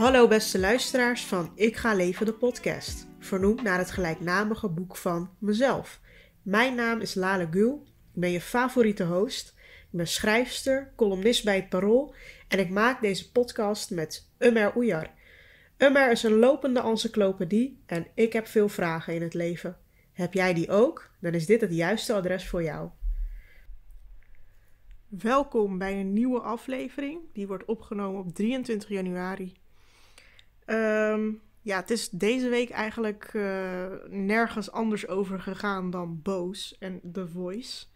Hallo beste luisteraars van Ik ga leven de podcast, vernoemd naar het gelijknamige boek van mezelf. Mijn naam is Lale Gul, ik ben je favoriete host, ik ben schrijfster, columnist bij het Parool en ik maak deze podcast met Umer Oejar. Umer is een lopende encyclopedie en ik heb veel vragen in het leven. Heb jij die ook? Dan is dit het juiste adres voor jou. Welkom bij een nieuwe aflevering. Die wordt opgenomen op 23 januari Ehm, ja, het is deze week eigenlijk eh, nergens anders over gegaan dan Boos en The Voice.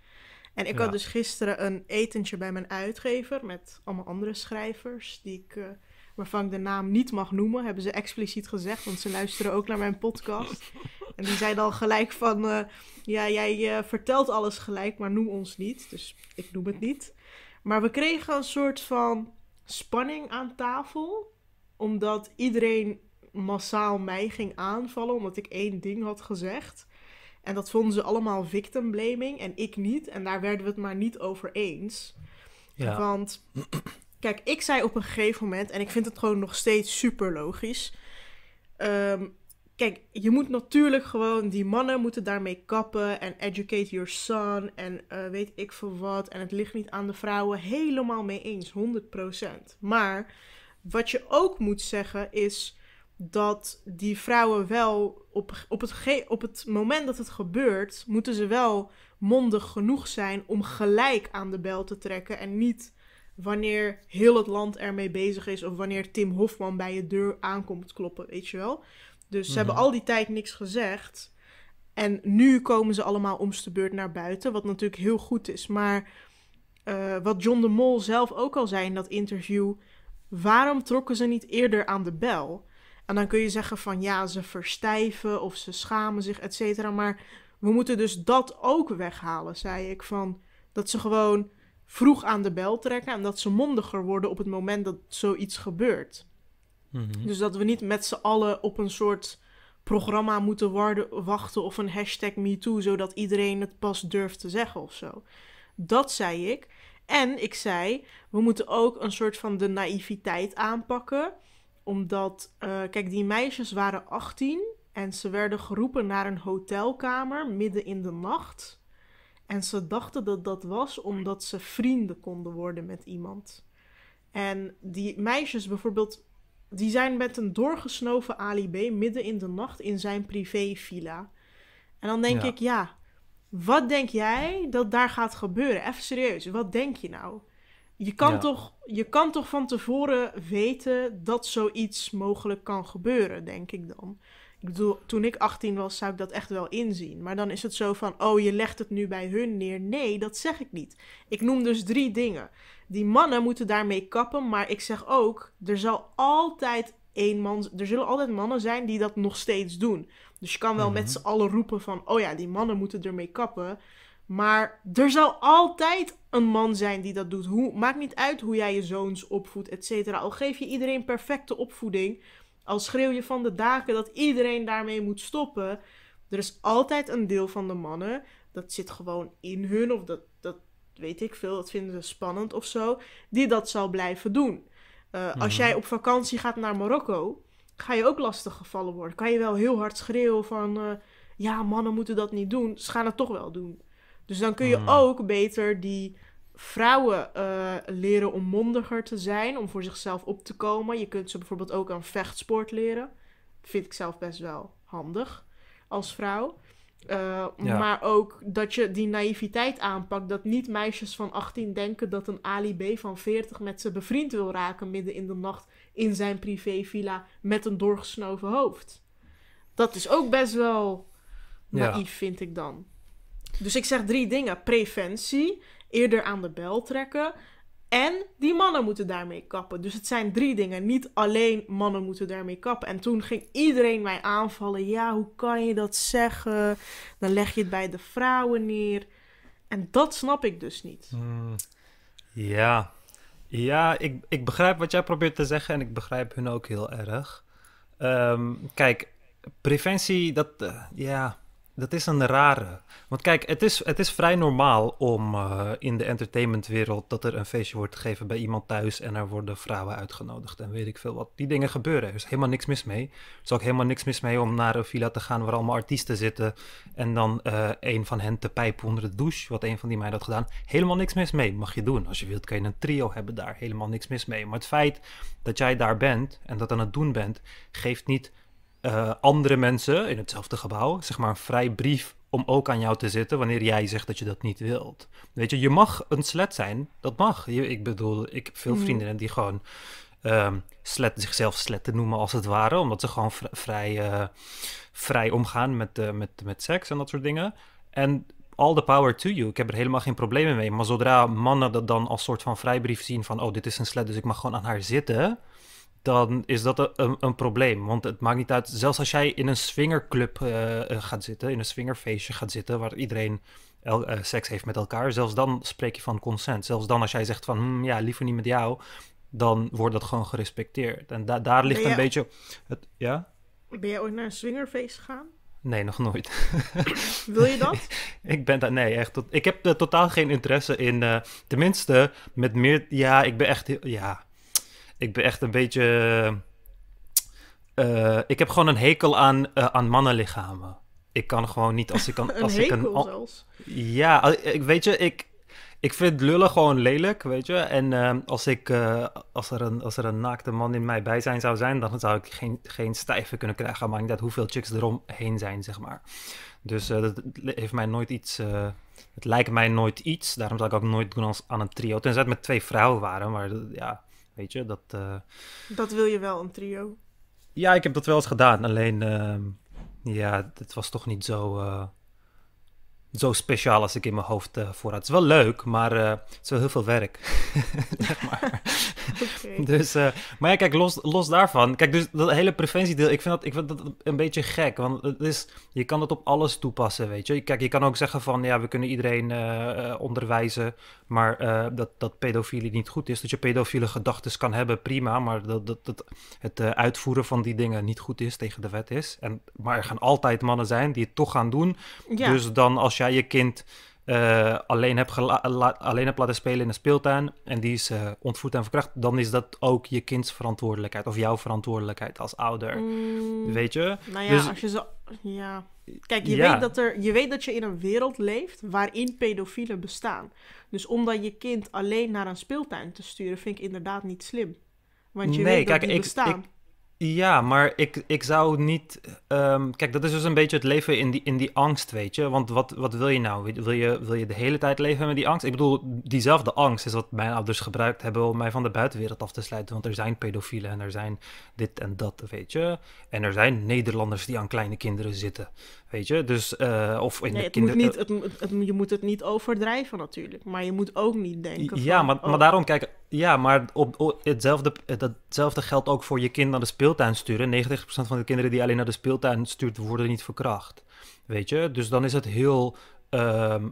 En ik had dus gisteren een etentje bij mijn uitgever met allemaal andere schrijvers die ik, eh, waarvan ik de naam niet mag noemen, hebben ze expliciet gezegd, want ze luisteren ook naar mijn podcast. En die zeiden al gelijk van, eh, ja, jij vertelt alles gelijk, maar noem ons niet. Dus ik noem het niet. Maar we kregen een soort van spanning aan tafel omdat iedereen massaal mij ging aanvallen omdat ik één ding had gezegd. En dat vonden ze allemaal victim blaming en ik niet. En daar werden we het maar niet over eens. Ja. Want kijk, ik zei op een gegeven moment, en ik vind het gewoon nog steeds super logisch. Ehm, kijk, je moet natuurlijk gewoon, die mannen moeten daarmee kappen en educate your son en eh, weet ik veel wat. En het ligt niet aan de vrouwen. Helemaal mee eens, 100%. Maar wat je ook moet zeggen is dat die vrouwen wel op, op, het op het moment dat het gebeurt, moeten ze wel mondig genoeg zijn om gelijk aan de bel te trekken en niet wanneer heel het land ermee bezig is of wanneer Tim Hofman bij je deur aankomt kloppen, weet je wel. Dus ze hebben mhm. al die tijd niks gezegd. En nu komen ze allemaal omste beurt naar buiten, wat natuurlijk heel goed is. Maar eh, wat John de Mol zelf ook al zei in dat interview, waarom trokken ze niet eerder aan de bel? En dan kun je zeggen van ja, ze verstijven of ze schamen zich, et cetera. Maar we moeten dus dat ook weghalen, zei ik. Van dat ze gewoon vroeg aan de bel trekken en dat ze mondiger worden op het moment dat zoiets gebeurt. Mhm. Dus dat we niet met z'n allen op een soort programma moeten wachten of een hashtag MeToo, zodat iedereen het pas durft te zeggen of zo. Dat zei ik. En ik zei, we moeten ook een soort van de naïviteit aanpakken. Omdat, eh, kijk, die meisjes waren 18 en ze werden geroepen naar een hotelkamer midden in de nacht. En ze dachten dat dat was omdat ze vrienden konden worden met iemand. En die meisjes bijvoorbeeld, die zijn met een doorgesnoven alibi midden in de nacht in zijn privé villa. En dan denk ik, ja, wat denk jij dat daar gaat gebeuren? Even serieus, wat denk je nou? Je kan, toch, je kan toch van tevoren weten dat zoiets mogelijk kan gebeuren, denk ik dan. Ik bedoel, toen ik 18 was, zou ik dat echt wel inzien. Maar dan is het zo van, oh, je legt het nu bij hun neer. Nee, dat zeg ik niet. Ik noem dus drie dingen. Die mannen moeten daarmee kappen, maar ik zeg ook, er zal altijd één man, er zullen altijd mannen zijn die dat nog steeds doen. Dus je kan wel met mhm. z'n allen roepen van, oh ja, die mannen moeten ermee kappen. Maar er zal altijd een man zijn die dat doet. Hoe, maakt niet uit hoe jij je zoons opvoedt, et cetera. Al geef je iedereen perfecte opvoeding. Al schreeuw je van de daken dat iedereen daarmee moet stoppen. Er is altijd een deel van de mannen. Dat zit gewoon in hun. Of dat, dat weet ik veel. Dat vinden ze spannend of zo. Die dat zal blijven doen. Eh, als mhm. jij op vakantie gaat naar Marokko ga je ook lastig gevallen worden. Kan je wel heel hard schreeuwen van... Eh, ja, mannen moeten dat niet doen. Ze gaan het toch wel doen. Dus dan kun je hmm. ook beter die vrouwen eh, leren om mondiger te zijn. Om voor zichzelf op te komen. Je kunt ze bijvoorbeeld ook aan vechtsport leren. vind ik zelf best wel handig als vrouw. Eh, maar ook dat je die naïviteit aanpakt. Dat niet meisjes van 18 denken dat een Ali van 40 met ze bevriend wil raken midden in de nacht in zijn privé villa met een doorgesnoven hoofd. Dat is ook best wel naïef, vind ik dan. Dus ik zeg drie dingen: preventie, eerder aan de bel trekken. En die mannen moeten daarmee kappen. Dus het zijn drie dingen. Niet alleen mannen moeten daarmee kappen. En toen ging iedereen mij aanvallen. Ja, hoe kan je dat zeggen? Dan leg je het bij de vrouwen neer. En dat snap ik dus niet. Hmm. ja, ja, ik, ik begrijp wat jij probeert te zeggen en ik begrijp hun ook heel erg. Ehm, kijk, preventie, dat, eh, ja, dat is een rare. Want kijk, het is, het is vrij normaal om eh, in de entertainmentwereld dat er een feestje wordt gegeven bij iemand thuis en er worden vrouwen uitgenodigd en weet ik veel wat. Die dingen gebeuren. Er is helemaal niks mis mee. Er is ook helemaal niks mis mee om naar een villa te gaan waar allemaal artiesten zitten en dan eh, een van hen te pijpen onder de douche, wat een van die mij had gedaan. Helemaal niks mis mee. Mag je doen. Als je wilt kan je een trio hebben daar. Helemaal niks mis mee. Maar het feit dat jij daar bent en dat aan het doen bent, geeft niet eh, andere mensen in hetzelfde gebouw, zeg maar, een vrij brief om ook aan jou te zitten wanneer jij zegt dat je dat niet wilt. Weet je, je mag een slet zijn, dat mag. ik bedoel, ik heb veel mm. vriendinnen die gewoon um, slet, zichzelf sletten noemen als het ware, omdat ze gewoon vrij, eh, vrij omgaan met, eh, met, met seks en dat soort dingen. En all the power to you. Ik heb er helemaal geen problemen mee. Maar zodra mannen dat dan als soort van vrijbrief zien van... oh, dit is een slet, dus ik mag gewoon aan haar zitten dan is dat een, een, probleem. Want het maakt niet uit, zelfs als jij in een swingerclub eh, eh, gaat zitten, in een swingerfeestje gaat zitten, waar iedereen eh, seks heeft met elkaar, zelfs dan spreek je van consent. Zelfs dan als jij zegt van, hm, ja, liever niet met jou, dan wordt dat gewoon gerespecteerd. En daar ligt een beetje het, ja? Ben jij ooit naar een swingerfeest gegaan? Nee, nog nooit. Wil je dat? ik ben daar, nee, echt. Ik heb er totaal geen interesse in. tenminste, met meer. Ja, ik ben echt. Heel, ja, ik ben echt een beetje. Eh, ik heb gewoon een hekel aan, eh, aan mannenlichamen. Ik kan gewoon niet als ik kan. als ik een, Ja, ik, weet je, ik, ik vind lullen gewoon lelijk, weet je. En eh, als, ik, als, er een, als er een naakte man in mij bij zijn zou zijn, dan zou ik geen, geen stijve kunnen krijgen. Maar niet dat hoeveel chicks eromheen zijn, zeg maar. Dus dat heeft mij nooit iets. het lijkt mij nooit iets. Daarom zou ik ook nooit doen aan een trio. Tenzij het met twee vrouwen waren. Maar ja, Weet je, dat... Eh, dat wil je wel, een trio. Ja, ik heb dat wel eens gedaan. Alleen, ehm, ja, het was toch niet zo eh, zo speciaal als ik in mijn hoofd uh, voor Het is wel leuk, maar eh, het is wel heel veel werk. zeg maar. dus, eh, maar ja, kijk, los, los daarvan. Kijk, dus dat hele preventiedeel, ik vind dat, ik vind dat een beetje gek. Want het is, je kan dat op alles toepassen, weet je. Kijk, je kan ook zeggen van, ja, we kunnen iedereen onderwijzen. Maar dat, dat pedofilie niet goed is. Dat je pedofiele gedachten kan hebben, prima. Maar dat, dat, dat het uitvoeren van die dingen niet goed is, tegen de wet is. En, maar er gaan altijd mannen zijn die het toch gaan doen. Dus dan als je jij je kind uh, alleen, hebt alleen hebt laten spelen in een speeltuin en die is uh, ontvoerd en verkracht, dan is dat ook je kinds verantwoordelijkheid of jouw verantwoordelijkheid als ouder. Mm, weet je? Nou ja, dus- als je zo. Ja. Kijk, je, Weet dat er, je weet dat je in een wereld leeft waarin pedofielen bestaan. Dus omdat je kind alleen naar een speeltuin te sturen, vind ik inderdaad niet slim. Want je nee, weet dat kijk, ik, bestaan. Ik, ja, maar ik, ik zou niet. Ehm, kijk, dat is dus een beetje het leven in die, in die angst, weet je. Want wat, wat wil je nou? Wil je, wil je de hele tijd leven met die angst? Ik bedoel, diezelfde angst is wat mijn ouders gebruikt hebben om mij van de buitenwereld af te sluiten. Want er zijn pedofielen en er zijn dit en dat, weet je. En er zijn Nederlanders die aan kleine kinderen zitten je, dus eh, of in de kinder... Moet niet, het, je moet het niet overdrijven natuurlijk, maar je moet ook niet denken. Ja, maar, maar oh. daarom kijk, ja, maar op, hetzelfde, datzelfde geldt ook voor je kind naar de speeltuin sturen. 90% van de kinderen die alleen naar de speeltuin stuurt, worden niet verkracht. Weet je, dus dan is het heel Ehm,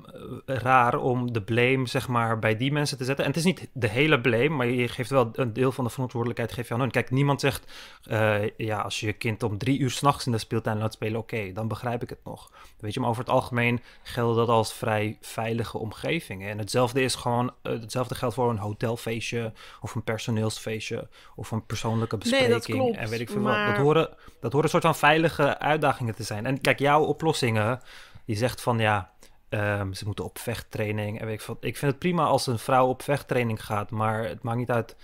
raar om de blame zeg maar, bij die mensen te zetten. En het is niet de hele blame, maar je geeft wel een deel van de verantwoordelijkheid geef je aan hun. Kijk, niemand zegt, eh, ja, als je je kind om drie uur s'nachts in de speeltuin laat spelen, oké, dan begrijp ik het nog. Weet je, maar over het algemeen geldt dat als vrij veilige omgevingen. En hetzelfde is gewoon, eh, hetzelfde geldt voor een hotelfeestje of een personeelsfeestje of een persoonlijke bespreking. Nee, dat klopt, en weet ik veel wat. Dat horen, dat horen een soort van veilige uitdagingen te zijn. En kijk, jouw oplossingen, die zegt van ja, Ehm, ze moeten op vechttraining. En weet ik, ik vind het prima als een vrouw op vechttraining gaat, maar het maakt niet uit.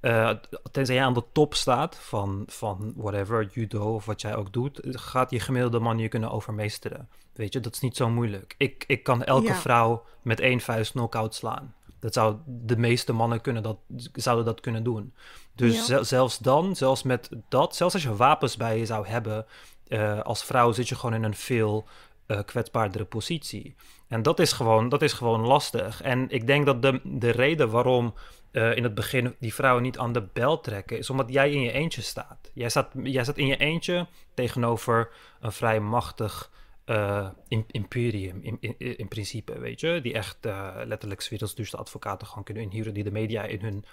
Eh, tenzij jij aan de top staat van, van whatever, judo of wat jij ook doet, gaat je gemiddelde man je kunnen overmeesteren. Weet je, dat is niet zo moeilijk. Ik, ik kan elke vrouw met één vuist knock-out slaan. Dat zou, de meeste mannen kunnen dat, zouden dat kunnen doen. Dus zelfs dan, zelfs met dat, zelfs als je wapens bij je zou hebben, eh, als vrouw zit je gewoon in een veel uh, kwetsbaardere positie. En dat is gewoon, dat is gewoon lastig. En ik denk dat de, de reden waarom eh, in het begin die vrouwen niet aan de bel trekken, is omdat jij in je eentje staat. Jij staat, jij staat in je eentje tegenover een vrij machtig eh, imperium, in, in, principe, weet je. Die echt letterlijk letterlijk werelds duurste advocaten gewoon kunnen inhuren, die de media in hun,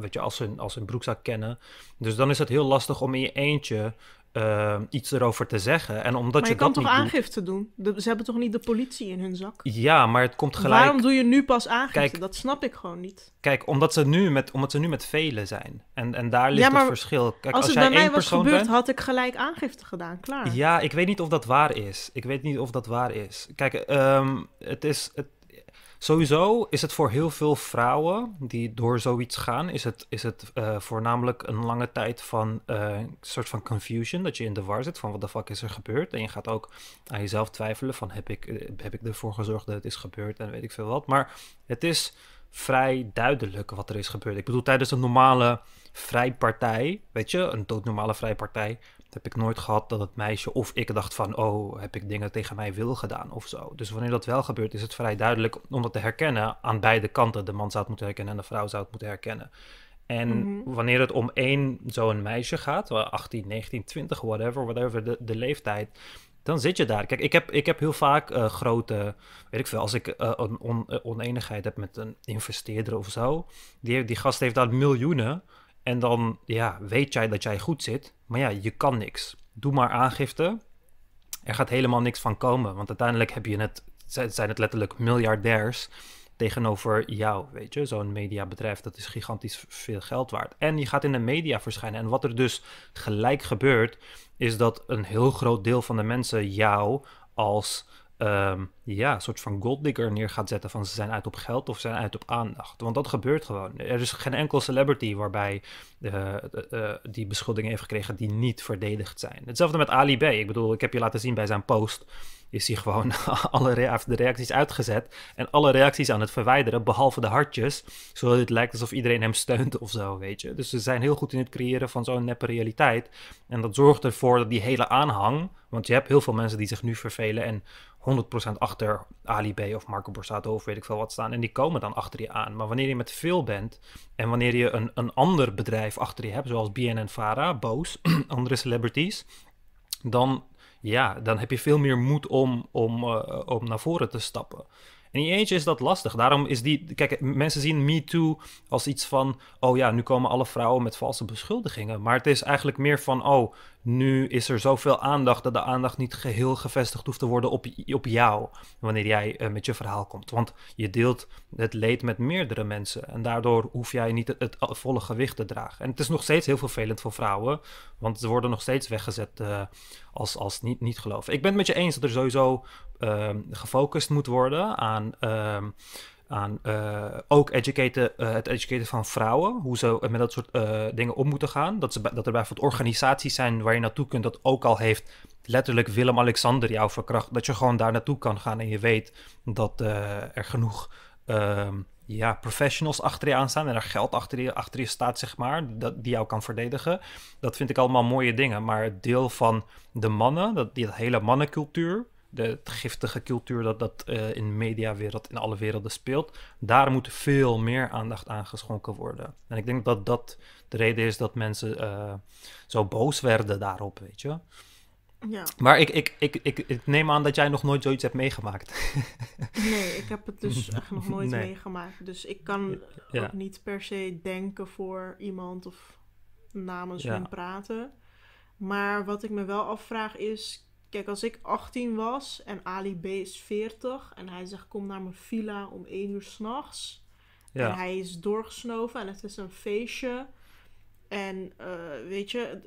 weet je, als hun, als hun broekzak kennen. Dus dan is het heel lastig om in je eentje eh, iets erover te zeggen. En omdat maar je, je kan toch niet aangifte doen? ze hebben toch niet de politie in hun zak? Ja, maar het komt gelijk. Waarom doe je nu pas aangifte? Kijk, dat snap ik gewoon niet. Kijk, omdat ze nu met, omdat ze nu met velen zijn. En, en daar ligt het verschil. Kijk, als, het jij bij mij was gebeurd, bent, had ik gelijk aangifte gedaan. Klaar. Ja, ik weet niet of dat waar is. Ik weet niet of dat waar is. Kijk, ehm, het is. Het, Sowieso is het voor heel veel vrouwen die door zoiets gaan, is het, is het uh, voornamelijk een lange tijd van eh, een soort van confusion. Dat je in de war zit van wat de fuck is er gebeurd. En je gaat ook aan jezelf twijfelen van heb ik, eh, heb ik ervoor gezorgd dat het is gebeurd en weet ik veel wat. Maar het is vrij duidelijk wat er is gebeurd. Ik bedoel, tijdens een normale vrijpartij, weet je, een doodnormale vrijpartij, heb ik nooit gehad dat het meisje of ik dacht van, oh, heb ik dingen tegen mij wil gedaan of zo. Dus wanneer dat wel gebeurt, is het vrij duidelijk om dat te herkennen aan beide kanten. De man zou het moeten herkennen en de vrouw zou het moeten herkennen. En mhm. wanneer het om één zo'n meisje gaat, 18, 19, 20, whatever, whatever de, de leeftijd, dan zit je daar. Kijk, ik heb, ik heb heel vaak eh, grote, weet ik veel, als ik eh, een on, oneenigheid heb met een investeerder of zo, die, die gast heeft daar miljoenen. En dan ja, weet jij dat jij goed zit, maar ja, je kan niks. Doe maar aangifte. Er gaat helemaal niks van komen, want uiteindelijk heb je het, zijn het letterlijk miljardairs tegenover jou, weet je. Zo'n mediabedrijf, dat is gigantisch veel geld waard. En je gaat in de media verschijnen. En wat er dus gelijk gebeurt, is dat een heel groot deel van de mensen jou als Ehm, ja, een soort van golddigger neer gaat zetten van ze zijn uit op geld of ze zijn uit op aandacht. Want dat gebeurt gewoon. Er is geen enkel celebrity waarbij eh, eh, eh, die beschuldigingen heeft gekregen die niet verdedigd zijn. Hetzelfde met Ali B. Ik bedoel, ik heb je laten zien bij zijn post is hij gewoon alle rea de reacties uitgezet en alle reacties aan het verwijderen, behalve de hartjes, zodat het lijkt alsof iedereen hem steunt of zo, weet je. Dus ze zijn heel goed in het creëren van zo'n neppe realiteit en dat zorgt ervoor dat die hele aanhang, want je hebt heel veel mensen die zich nu vervelen en 100% achter Ali B of Marco Borsato of weet ik veel wat staan. En die komen dan achter je aan. Maar wanneer je met veel bent en wanneer je een, een ander bedrijf achter je hebt, zoals BNN Vara, Boos, andere celebrities, dan, ja, dan heb je veel meer moed om, om, eh, om naar voren te stappen. En in eentje is dat lastig. Daarom is die. Kijk, mensen zien Me Too als iets van. Oh ja, nu komen alle vrouwen met valse beschuldigingen. Maar het is eigenlijk meer van. Oh, nu is er zoveel aandacht dat de aandacht niet geheel gevestigd hoeft te worden op, op jou wanneer jij eh, met je verhaal komt. Want je deelt het leed met meerdere mensen en daardoor hoef jij niet het, volle gewicht te dragen. En het is nog steeds heel vervelend voor vrouwen, want ze worden nog steeds weggezet eh, als, als niet, niet geloven. Ik ben het met je eens dat er sowieso ehm, gefocust moet worden aan ehm, aan eh, ook educaten, eh, het educeren van vrouwen, hoe ze met dat soort eh, dingen om moeten gaan. Dat, ze, dat er bijvoorbeeld organisaties zijn waar je naartoe kunt, dat ook al heeft letterlijk Willem-Alexander jou verkracht. Dat je gewoon daar naartoe kan gaan en je weet dat er genoeg ehm, ja, professionals achter je aan staan en er geld achter je, achter je staat, zeg maar, dat, die jou kan verdedigen. Dat vind ik allemaal mooie dingen. Maar het deel van de mannen, dat, die hele mannencultuur, de giftige cultuur dat, dat eh, in de mediawereld, in alle werelden speelt. Daar moet veel meer aandacht aan geschonken worden. En ik denk dat dat de reden is dat mensen eh, zo boos werden daarop, weet je. Ja. Maar ik, ik, ik, ik, neem aan dat jij nog nooit zoiets hebt meegemaakt. nee, ik heb het dus nog nooit meegemaakt. Dus ik kan ja. ook niet per se denken voor iemand of namens ja. hun praten. Maar wat ik me wel afvraag is, Kijk, als ik 18 was en Ali B is 40 en hij zegt kom naar mijn villa om 1 uur s'nachts. Ja. En hij is doorgesnoven en het is een feestje. En eh, weet je,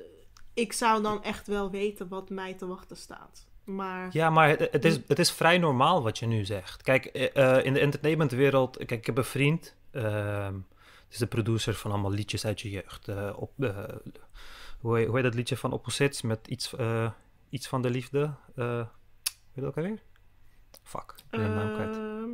ik zou dan echt wel weten wat mij te wachten staat. Maar... Ja, maar het, het is, het is vrij normaal wat je nu zegt. Kijk, eh, eh, in de entertainmentwereld, kijk, ik heb een vriend. Uh, het is de producer van allemaal liedjes uit je jeugd. op, hoe, hoe heet dat liedje van Opposites met iets iets van de liefde. Uh, eh, weet ook weer Fuck, ik ben de naam kwijt. Ehm.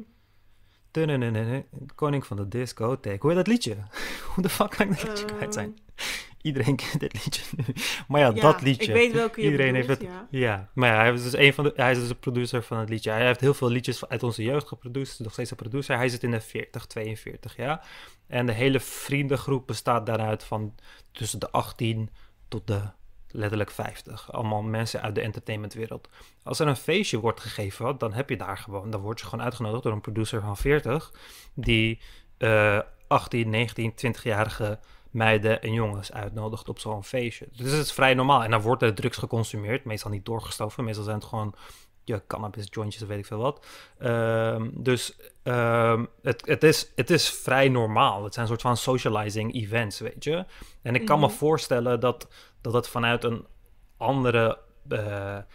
Koning van de disco, take. Hoe heet dat liedje? Hoe de fuck kan ik dat liedje kwijt zijn? Ehm. Iedereen kent dit liedje nu. Maar ja, dat liedje. Ik weet welke je Iedereen heeft het. Ja. maar ja, hij is dus een van de. Hij is dus de producer van het liedje. Hij heeft heel veel liedjes uit onze jeugd geproduceerd. Dus nog steeds een producer. Hij zit in de 40, 42 jaar. En de hele vriendengroep bestaat daaruit van tussen de 18 tot de letterlijk 50. Allemaal mensen uit de entertainmentwereld. Als er een feestje wordt gegeven, dan heb je daar gewoon, dan word je gewoon uitgenodigd door een producer van 40 die 18, 19, 20-jarige meiden en jongens uitnodigt op zo'n feestje. Dus het is vrij normaal. En dan wordt er drugs geconsumeerd, meestal niet doorgestoven. Meestal zijn het gewoon ja, cannabis jointjes of weet ik veel wat. Ehm, dus ehm, het, het, is, het is vrij normaal. Het zijn soort van socializing events, weet je. En ik kan me mhm. voorstellen dat, dat het vanuit een andere... Uh,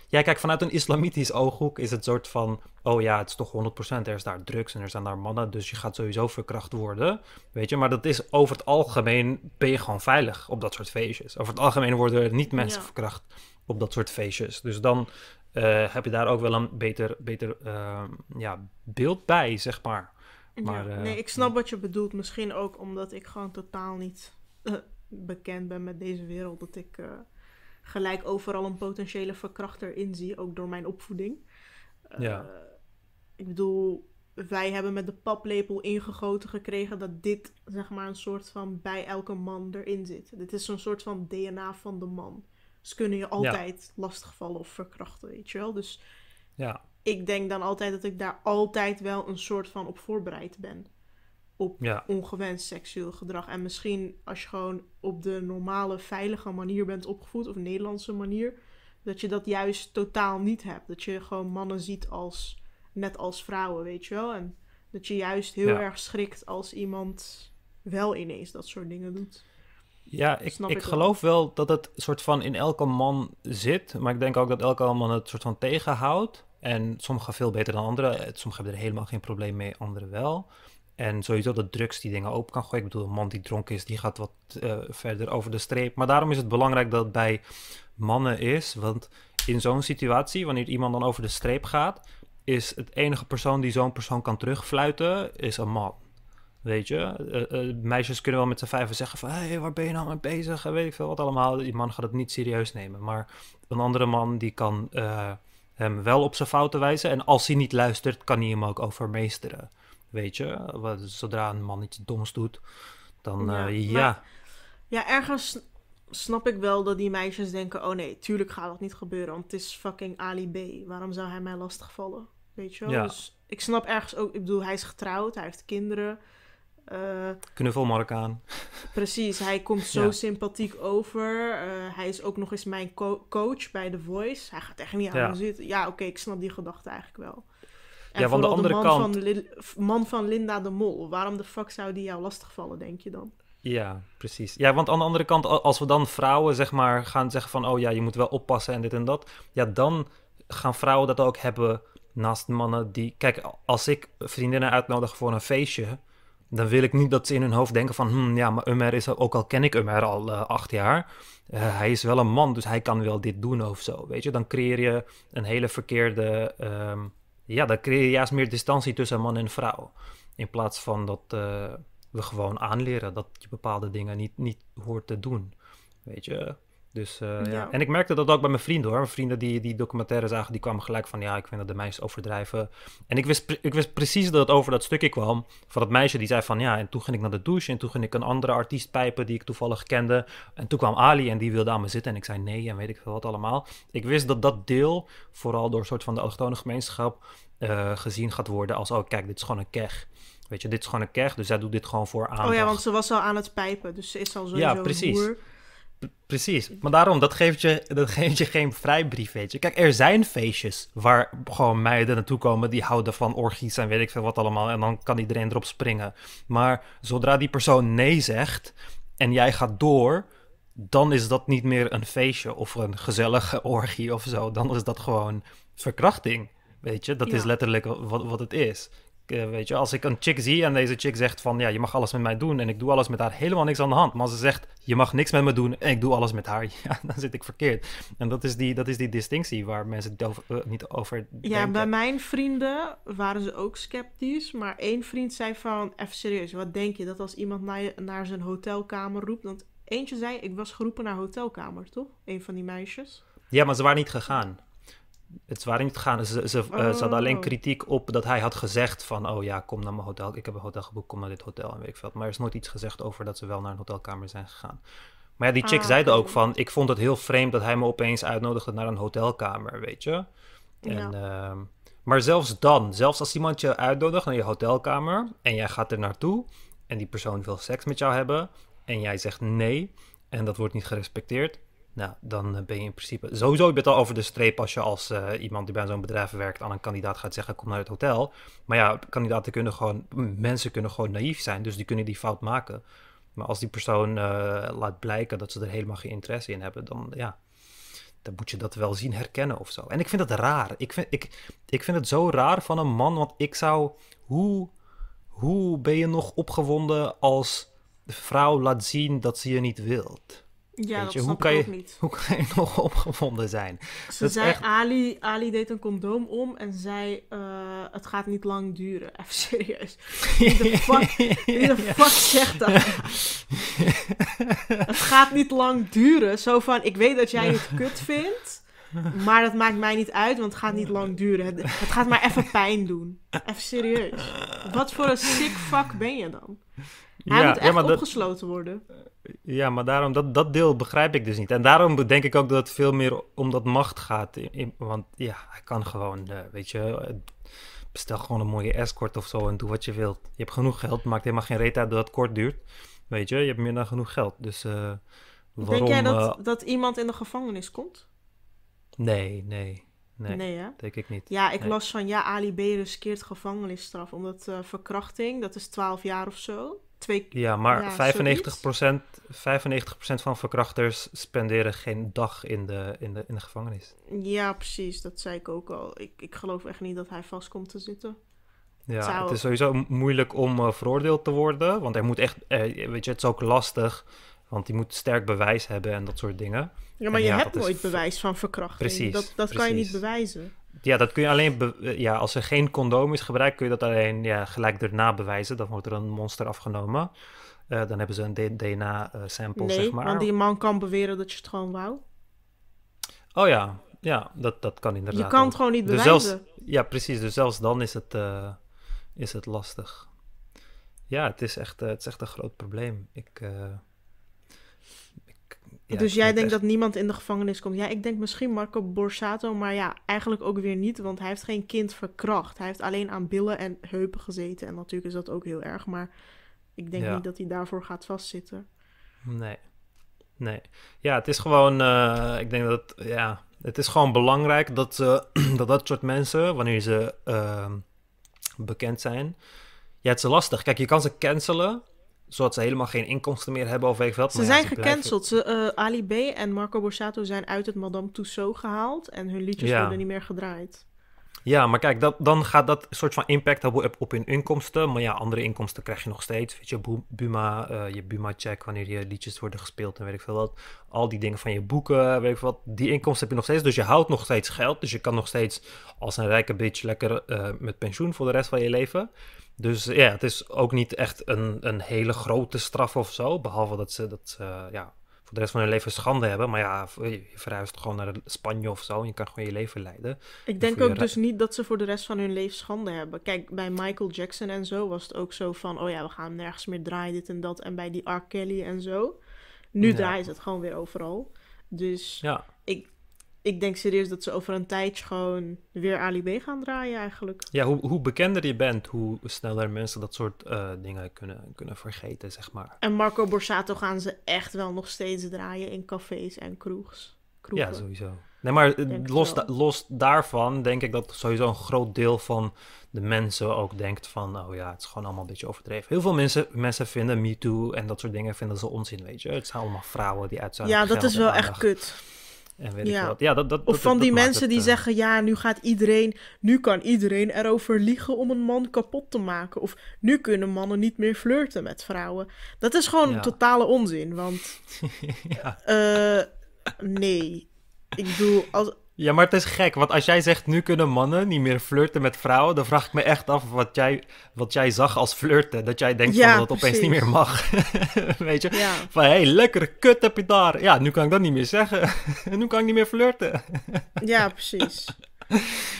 ja, kijk, vanuit een islamitisch ooghoek is het soort van... Oh ja, het is toch 100%. Er is daar drugs en er zijn daar mannen. Dus je gaat sowieso verkracht worden, weet je. Maar dat is over het algemeen... Ben je gewoon veilig op dat soort feestjes. Over het algemeen worden er niet mensen verkracht op dat soort feestjes. Dus dan eh, heb je daar ook wel een beter, beter ehm, ja, beeld bij, zeg maar. maar eh, nee, ik snap wat je bedoelt. Misschien ook omdat ik gewoon totaal niet eh, bekend ben met deze wereld. Dat ik gelijk overal een potentiële verkrachter in zie, ook door mijn opvoeding. ja. Ik bedoel, wij hebben met de paplepel ingegoten gekregen dat dit, zeg maar, een soort van bij elke man erin zit. Dit is zo'n soort van DNA van de man kunnen je altijd lastigvallen of verkrachten, weet je wel. Dus ja. ik denk dan altijd dat ik daar altijd wel een soort van op voorbereid ben. Op ongewenst seksueel gedrag. En misschien als je gewoon op de normale, veilige manier bent opgevoed, of Nederlandse manier, dat je dat juist totaal niet hebt. Dat je gewoon mannen ziet als, net als vrouwen, weet je wel. En dat je juist heel erg schrikt als iemand wel ineens dat soort dingen doet. Ja, ik, ik, geloof wel dat het soort van in elke man zit. Maar ik denk ook dat elke man het soort van tegenhoudt. En sommigen veel beter dan anderen. Eh, sommigen hebben er helemaal geen probleem mee, anderen wel. En sowieso dat drugs die dingen open kan gooien. Ik bedoel, een man die dronken is, die gaat wat eh, verder over de streep. Maar daarom is het belangrijk dat het bij mannen is. Want in zo'n situatie, wanneer iemand dan over de streep gaat, is het enige persoon die zo'n persoon kan terugfluiten, is een man. Weet je, eh, eh, meisjes kunnen wel met z'n vijven zeggen van... hé, hey, waar ben je nou mee bezig? En weet ik veel wat allemaal. Die man gaat het niet serieus nemen. Maar een andere man die kan eh, hem wel op zijn fouten wijzen. En als hij niet luistert, kan hij hem ook overmeesteren. Weet je, zodra een man iets doms doet, dan ja. Ja. ergens snap ik wel dat die meisjes denken... oh nee, tuurlijk gaat dat niet gebeuren, want het is fucking Ali Waarom zou hij mij lastigvallen? Weet je wel? Dus ik snap ergens ook... Ik bedoel, hij is getrouwd, hij heeft kinderen uh, eh, Knuffel aan. Precies, hij komt zo sympathiek over. Eh, hij is ook nog eens mijn coach bij The Voice. Hij gaat echt niet aan ja. zitten. Ja, oké, ik snap die gedachte eigenlijk wel. En ja, van de andere kant. Van man van Linda de Mol. Waarom de fuck zou die jou lastigvallen, denk je dan? Ja, precies. Ja, want aan de andere kant, als we dan vrouwen zeg maar gaan zeggen van... oh ja, je moet wel oppassen en dit en dat... ja, dan gaan vrouwen dat ook hebben naast mannen die... Kijk, als ik vriendinnen uitnodig voor een feestje dan wil ik niet dat ze in hun hoofd denken van, hmm, ja, maar Umer is, ook al ken ik Umer al eh, acht jaar, eh, hij is wel een man, dus hij kan wel dit doen of zo, weet je. Dan creëer je een hele verkeerde, ehm, ja, dan creëer je juist meer distantie tussen man en vrouw. In plaats van dat eh, we gewoon aanleren dat je bepaalde dingen niet, niet hoort te doen, weet je. Dus eh, ja. En ik merkte dat ook bij mijn vrienden hoor. Mijn vrienden die die documentaire zagen, die kwamen gelijk van ja, ik vind dat de meisjes overdrijven. En ik wist, ik wist precies dat het over dat stukje kwam. Van dat meisje die zei van ja, en toen ging ik naar de douche. En toen ging ik een andere artiest pijpen die ik toevallig kende. En toen kwam Ali en die wilde aan me zitten. En ik zei nee en weet ik veel wat allemaal. Ik wist dat dat deel, vooral door een soort van de allochtone gemeenschap, eh, gezien gaat worden als oh kijk, dit is gewoon een keg. Weet je, dit is gewoon een keg, dus zij doet dit gewoon voor aandacht. Oh ja, want ze was al aan het pijpen, dus ze is al sowieso ja, precies. Boer. Precies, maar daarom, dat geeft, je, dat geeft je geen vrijbrief, weet je. Kijk, er zijn feestjes waar gewoon meiden naartoe komen die houden van orgies en weet ik veel wat allemaal. En dan kan iedereen erop springen. Maar zodra die persoon nee zegt en jij gaat door, dan is dat niet meer een feestje of een gezellige orgie of zo. Dan is dat gewoon verkrachting, weet je. Dat is letterlijk wat het is. Eh, weet je, als ik een chick zie en deze chick zegt van ja, je mag alles met mij doen en ik doe alles met haar, helemaal niks aan de hand. Maar als ze zegt je mag niks met me doen en ik doe alles met haar, ja, dan zit ik verkeerd. En dat is die, dat is die distinctie waar mensen het eh, niet over denken. Ja, bij mijn vrienden waren ze ook sceptisch, maar één vriend zei van even serieus, wat denk je dat als iemand naar, je, naar zijn hotelkamer roept? Want eentje zei ik was geroepen naar hotelkamer, toch? Een van die meisjes. Ja, maar ze waren niet gegaan het waren niet te Ze, ze, oh. hadden alleen oh. kritiek op dat hij had gezegd van... oh ja, kom naar mijn hotel. Ik heb een hotel geboekt, kom naar dit hotel en Weekveld, Maar er is nooit iets gezegd over dat ze wel naar een hotelkamer zijn gegaan. Maar ja, die chick ah, zei er ook van... ik vond het heel vreemd dat hij me opeens uitnodigde naar een hotelkamer, weet je. En, ja. Ehm, maar zelfs dan, zelfs als iemand je uitnodigt naar je hotelkamer... en jij gaat er naartoe en die persoon wil seks met jou hebben... en jij zegt nee en dat wordt niet gerespecteerd nou, dan eh, ben je in principe sowieso je bent al over de streep als je als eh, iemand die bij zo'n bedrijf werkt aan een kandidaat gaat zeggen kom naar het hotel. Maar ja, kandidaten kunnen gewoon, mensen kunnen gewoon naïef zijn, dus die kunnen die fout maken. Maar als die persoon eh, laat blijken dat ze er helemaal geen interesse in hebben, dan ja, dan moet je dat wel zien herkennen of zo. En ik vind dat raar. Ik vind, ik, ik vind het zo raar van een man, want ik zou, hoe, hoe ben je nog opgewonden als de vrouw laat zien dat ze je niet wilt? Ja, dat je, snap ik ook niet. Hoe kan je nog opgevonden zijn? Ze zei, Ali, Ali deed een condoom om en zei, eh, het gaat niet lang duren. Even serieus. Wie de fuck, wie fuck zegt dat? het gaat niet lang duren. Zo van, ik weet dat jij het kut vindt, maar dat maakt mij niet uit, want het gaat niet lang duren. Het, gaat maar even pijn doen. Even serieus. Wat voor een sick fuck ben je dan? Hij moet echt opgesloten worden. Ja, maar daarom, dat, dat deel begrijp ik dus niet. En daarom denk ik ook dat het veel meer om dat macht gaat. want ja, hij kan gewoon, eh, weet je, bestel gewoon een mooie escort of zo en doe wat je wilt. Je hebt genoeg geld, maakt helemaal geen reet uit dat het kort duurt. Weet je, je hebt meer dan genoeg geld. Dus uh, eh, waarom... Denk jij dat, eh, dat iemand in de gevangenis komt? Nee, nee. Nee, nee hè? denk ik niet. Ja, ik las van ja, Ali B. riskeert gevangenisstraf. Omdat verkrachting, dat is 12 jaar of zo twee... Ja, maar 95%, 95 van verkrachters spenderen geen dag in de, in, de, in de gevangenis. Ja, precies. Dat zei ik ook al. Ik, ik geloof echt niet dat hij vast komt te zitten. Ja, het, is sowieso moeilijk om eh, veroordeeld te worden. Want hij moet echt... Eh, weet je, het is ook lastig... Want die moet sterk bewijs hebben en dat soort dingen. Ja, maar je hebt nooit bewijs van verkrachting. Precies. Dat, dat kan je niet bewijzen. Ja, dat kun je alleen. Eh, ja, als er geen condoom is gebruikt, kun je dat alleen ja, gelijk erna bewijzen. Dan wordt er een monster afgenomen. Eh, dan hebben ze een DNA-sample, eh, nee, zeg maar. Want die man kan beweren dat je het gewoon wou. Oh ja, ja dat, dat kan inderdaad. Je kan het gewoon niet dus bewijzen. ja, precies. Dus zelfs dan is het, is het lastig. Ja, het is, echt, het is echt een groot probleem. Ik dus jij denkt dat niemand in de gevangenis komt? Ja, ik denk misschien Marco Borsato, maar ja, eigenlijk ook weer niet, want hij heeft geen kind verkracht. Hij heeft alleen aan billen en heupen gezeten. En natuurlijk is dat ook heel erg, maar ik denk niet dat hij daarvoor gaat vastzitten. Nee. Nee. Ja, het is gewoon, eh, ik denk dat, ja, het is gewoon belangrijk dat, dat dat soort mensen, wanneer ze ehm, bekend zijn, ja, het is lastig. Kijk, je kan ze cancelen, zodat ze helemaal geen inkomsten meer hebben of weet Ze zijn gecanceld. Ze, eh, Ali B en Marco Borsato zijn uit het Madame Tussaud gehaald en hun liedjes worden niet meer gedraaid. Ja, maar kijk, dat, dan gaat dat soort van impact hebben op, op hun inkomsten. Maar ja, andere inkomsten krijg je nog steeds. Weet je, Buma, eh, je Buma-check wanneer je liedjes worden gespeeld en weet ik veel wat. Al die dingen van je boeken, weet ik wat. Die inkomsten heb je nog steeds. Dus je houdt nog steeds geld. Dus je kan nog steeds als een rijke bitch lekker eh, met pensioen voor de rest van je leven. Dus ja, het is ook niet echt een, een hele grote straf of zo. Behalve dat ze dat ja, voor de rest van hun leven schande hebben. Maar ja, je verhuist gewoon naar Spanje of zo. En je kan gewoon je leven leiden. Ik denk ook dus niet dat ze voor de rest van hun leven schande hebben. Kijk, bij Michael Jackson en zo was het ook zo van... oh ja, we gaan nergens meer draaien, dit en dat. En bij die R. Kelly en zo. Nu draait het gewoon weer overal. Dus ja. ik ik denk serieus dat ze over een tijdje gewoon weer Ali B gaan draaien eigenlijk. Ja, hoe, hoe bekender je bent, hoe sneller mensen dat soort eh, dingen kunnen, kunnen vergeten, zeg maar. En Marco Borsato gaan ze echt wel nog steeds draaien in cafés en kroegs. Kroegen. Ja, sowieso. Nee, maar eh, los, daarvan denk ik dat sowieso een groot deel van de mensen ook denkt van, oh ja, het is gewoon allemaal een beetje overdreven. Heel veel mensen, mensen vinden MeToo en dat soort dingen vinden ze onzin, weet je. Het zijn allemaal vrouwen die uit zijn Ja, dat is wel echt kut ja. ja dat, dat, of van die mensen die eh, zeggen, ja, nu gaat iedereen, nu kan iedereen erover liegen om een man kapot te maken. Of nu kunnen mannen niet meer flirten met vrouwen. Dat is gewoon totale onzin, want ja. Eh, nee. Ik bedoel, als, ja, maar het is gek, want als jij zegt nu kunnen mannen niet meer flirten met vrouwen, dan vraag ik me echt af wat jij, wat jij zag als flirten. Dat jij denkt van, dat het opeens niet meer mag. Weet je? Van hé, hey, lekkere kut heb je daar. Ja, nu kan ik dat niet meer zeggen. nu kan ik niet meer flirten. ja, precies.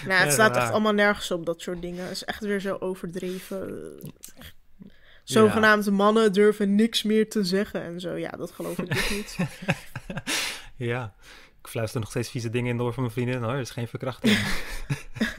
nou, het staat echt allemaal nergens op, dat soort dingen. Het is echt weer zo overdreven. Zogenaamde mannen durven niks meer te zeggen en zo. Ja, dat geloof ik dus niet. ja fluister nog steeds vieze dingen in door van mijn vrienden hoor, dat is geen verkrachting.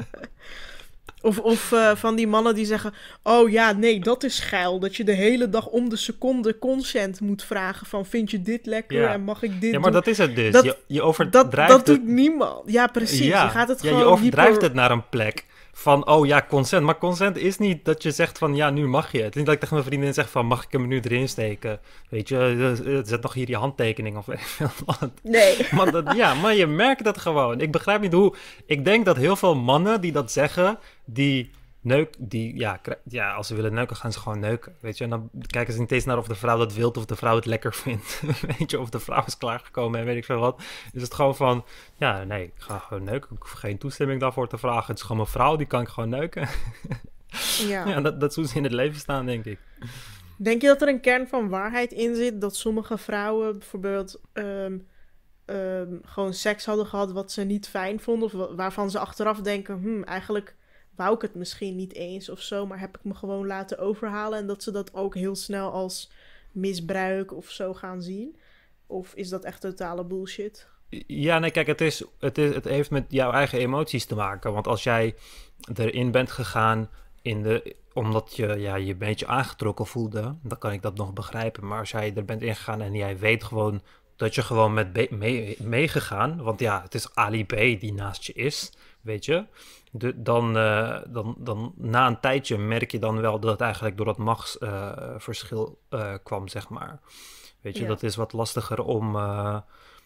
Of, of eh, van die mannen die zeggen: Oh ja, nee, dat is geil. Dat je de hele dag om de seconde consent moet vragen: van vind je dit lekker en mag ik dit Ja, maar dat is het dus. Dat, je, je overdrijft dat, dat doet niemand. Ja, precies. Ja. Je gaat het ja, je overdrijft het naar een plek van, oh ja, consent. Maar consent is niet dat je zegt van, ja, nu mag je. Het is niet dat ik tegen mijn vriendin zeg van, mag ik hem nu erin steken? Weet je, eh, eh, eh, zet nog hier je handtekening of wat. Nee. Maar dat, ja, maar je merkt dat gewoon. Ik begrijp niet hoe... Ik denk dat heel veel mannen die dat zeggen, die neuk, die, ja, ja, als ze willen neuken, gaan ze gewoon neuken. Weet je, en dan kijken ze niet eens naar of de vrouw dat wilt of de vrouw het lekker vindt. weet je, of de vrouw is klaargekomen en weet ik veel wat. Dus is het gewoon van, ja, nee, ik ga gewoon neuken. Ik hoef geen toestemming daarvoor te vragen. Het is gewoon mijn vrouw, die kan ik gewoon neuken. ja. ja, dat, dat is hoe ze in het leven staan, denk ik. Denk je dat er een kern van waarheid in zit dat sommige vrouwen bijvoorbeeld ehm, ehm, gewoon seks hadden gehad wat ze niet fijn vonden, of waarvan ze achteraf denken, hmm, eigenlijk wou ik het misschien niet eens of zo, maar heb ik me gewoon laten overhalen en dat ze dat ook heel snel als misbruik of zo gaan zien? Of is dat echt totale bullshit? Ja, nee, kijk, het, is, het, is, het heeft met jouw eigen emoties te maken. Want als jij erin bent gegaan in de, omdat je ja, je een beetje aangetrokken voelde, dan kan ik dat nog begrijpen. Maar als jij er bent ingegaan en jij weet gewoon dat je gewoon met meegegaan. want ja, het is Ali B die naast je is, weet je dan, uh, dan, dan na een tijdje merk je dan wel dat het eigenlijk door dat machtsverschil eh, kwam, zeg maar. Weet je, dat is wat lastiger om. Eh,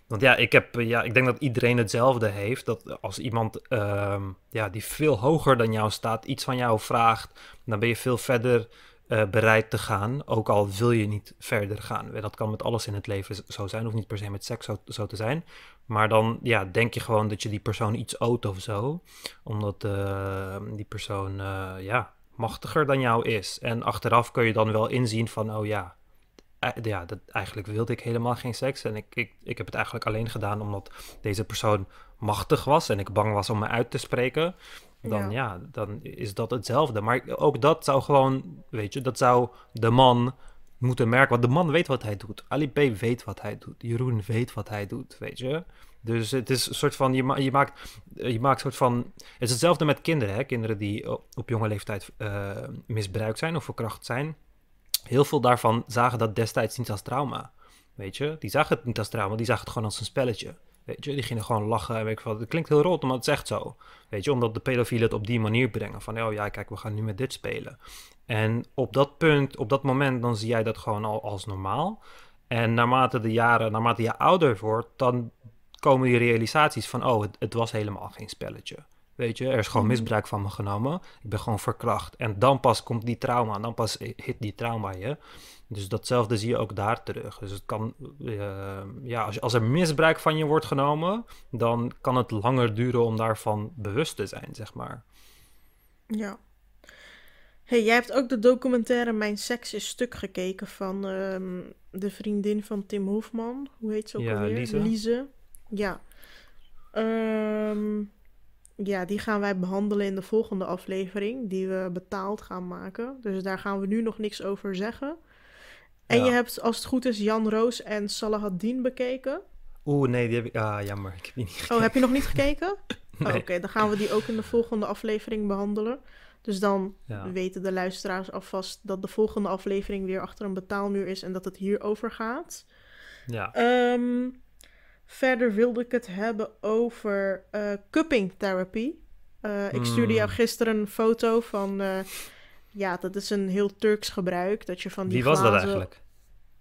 want ja ik, heb, ja, ik denk dat iedereen hetzelfde heeft. Dat als iemand ehm, ja, die veel hoger dan jou staat, iets van jou vraagt, dan ben je veel verder eh, bereid te gaan, ook al wil je niet verder gaan. Dat kan met alles in het leven zo zijn, of niet per se met seks zo, te zijn. Maar dan ja, denk je gewoon dat je die persoon iets oot of zo, omdat eh, die persoon eh, ja, machtiger dan jou is. En achteraf kun je dan wel inzien van, oh ja, e-, ja dat, eigenlijk wilde ik helemaal geen seks. En ik, ik, ik heb het eigenlijk alleen gedaan omdat deze persoon machtig was en ik bang was om me uit te spreken dan, ja. dan is dat hetzelfde. Maar ook dat zou gewoon, weet je, dat zou de man moeten merken. Want de man weet wat hij doet. Ali P weet wat hij doet. Jeroen weet wat hij doet, weet je. Dus het is een soort van, je, maakt, je maakt soort van, het is hetzelfde met kinderen, hè? kinderen die op jonge leeftijd eh, misbruikt zijn of verkracht zijn. Heel veel daarvan zagen dat destijds niet als trauma, weet je. Die zagen het niet als trauma, die zagen het gewoon als een spelletje. Weet je, die gingen gewoon lachen en weet ik wat. Het klinkt heel rot, maar het zegt echt zo. Weet je, omdat de pedofielen het op die manier brengen. Van, oh ja, kijk, we gaan nu met dit spelen. En op dat punt, op dat moment, dan zie jij dat gewoon al als normaal. En naarmate de jaren, naarmate je ouder wordt, dan komen die realisaties van, oh, het, het was helemaal geen spelletje. Weet je, er is gewoon mhm. misbruik van me genomen. Ik ben gewoon verkracht. En dan pas komt die trauma, dan pas hit die trauma je. Dus datzelfde zie je ook daar terug. Dus het kan, eh, ja, als, als, er misbruik van je wordt genomen, dan kan het langer duren om daarvan bewust te zijn, zeg maar. Ja. Hey, jij hebt ook de documentaire Mijn Seks is Stuk gekeken van ehm, de vriendin van Tim Hofman. Hoe heet ze ook alweer? Lise. Ja. Ehm, ja, die gaan wij behandelen in de volgende aflevering, die we betaald gaan maken. Dus daar gaan we nu nog niks over zeggen. En je hebt, als het goed is, Jan Roos en Salahaddin bekeken. Oeh, nee, die heb ik... Ah, jammer. Ik heb die niet Oh, heb je nog niet gekeken? Oh, nee. Oké, dan gaan we die ook in de volgende aflevering behandelen. Dus dan weten de luisteraars alvast dat de volgende aflevering weer achter een betaalmuur is en dat het hierover gaat. Ja. Ehm, verder wilde ik het hebben over uh, cupping therapy. Eh, ik stuurde jou hmm. gisteren een foto van eh, ja, dat is een heel Turks gebruik. Dat je van die Wie glazen... was dat eigenlijk?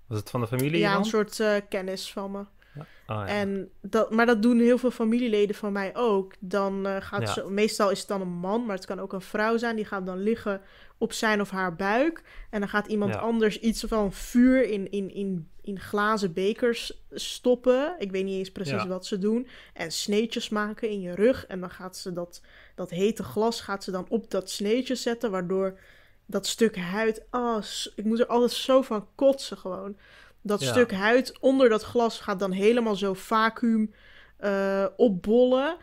Was het van de familie? Ja, een soort eh, kennis van me. Oh, ja. En dat, maar dat doen heel veel familieleden van mij ook. Dan eh, gaat ze, meestal is het dan een man, maar het kan ook een vrouw zijn. Die gaat dan liggen op zijn of haar buik. En dan gaat iemand anders iets van vuur in, in, in, in glazen bekers stoppen. Ik weet niet eens precies wat ze doen. En sneetjes maken in je rug. En dan gaat ze dat, dat hete glas gaat ze dan op dat sneetje zetten. Waardoor dat stuk huid. Oh, ik moet er altijd zo van kotsen gewoon. Dat stuk huid onder dat glas gaat dan helemaal zo vacuüm eh, opbollen.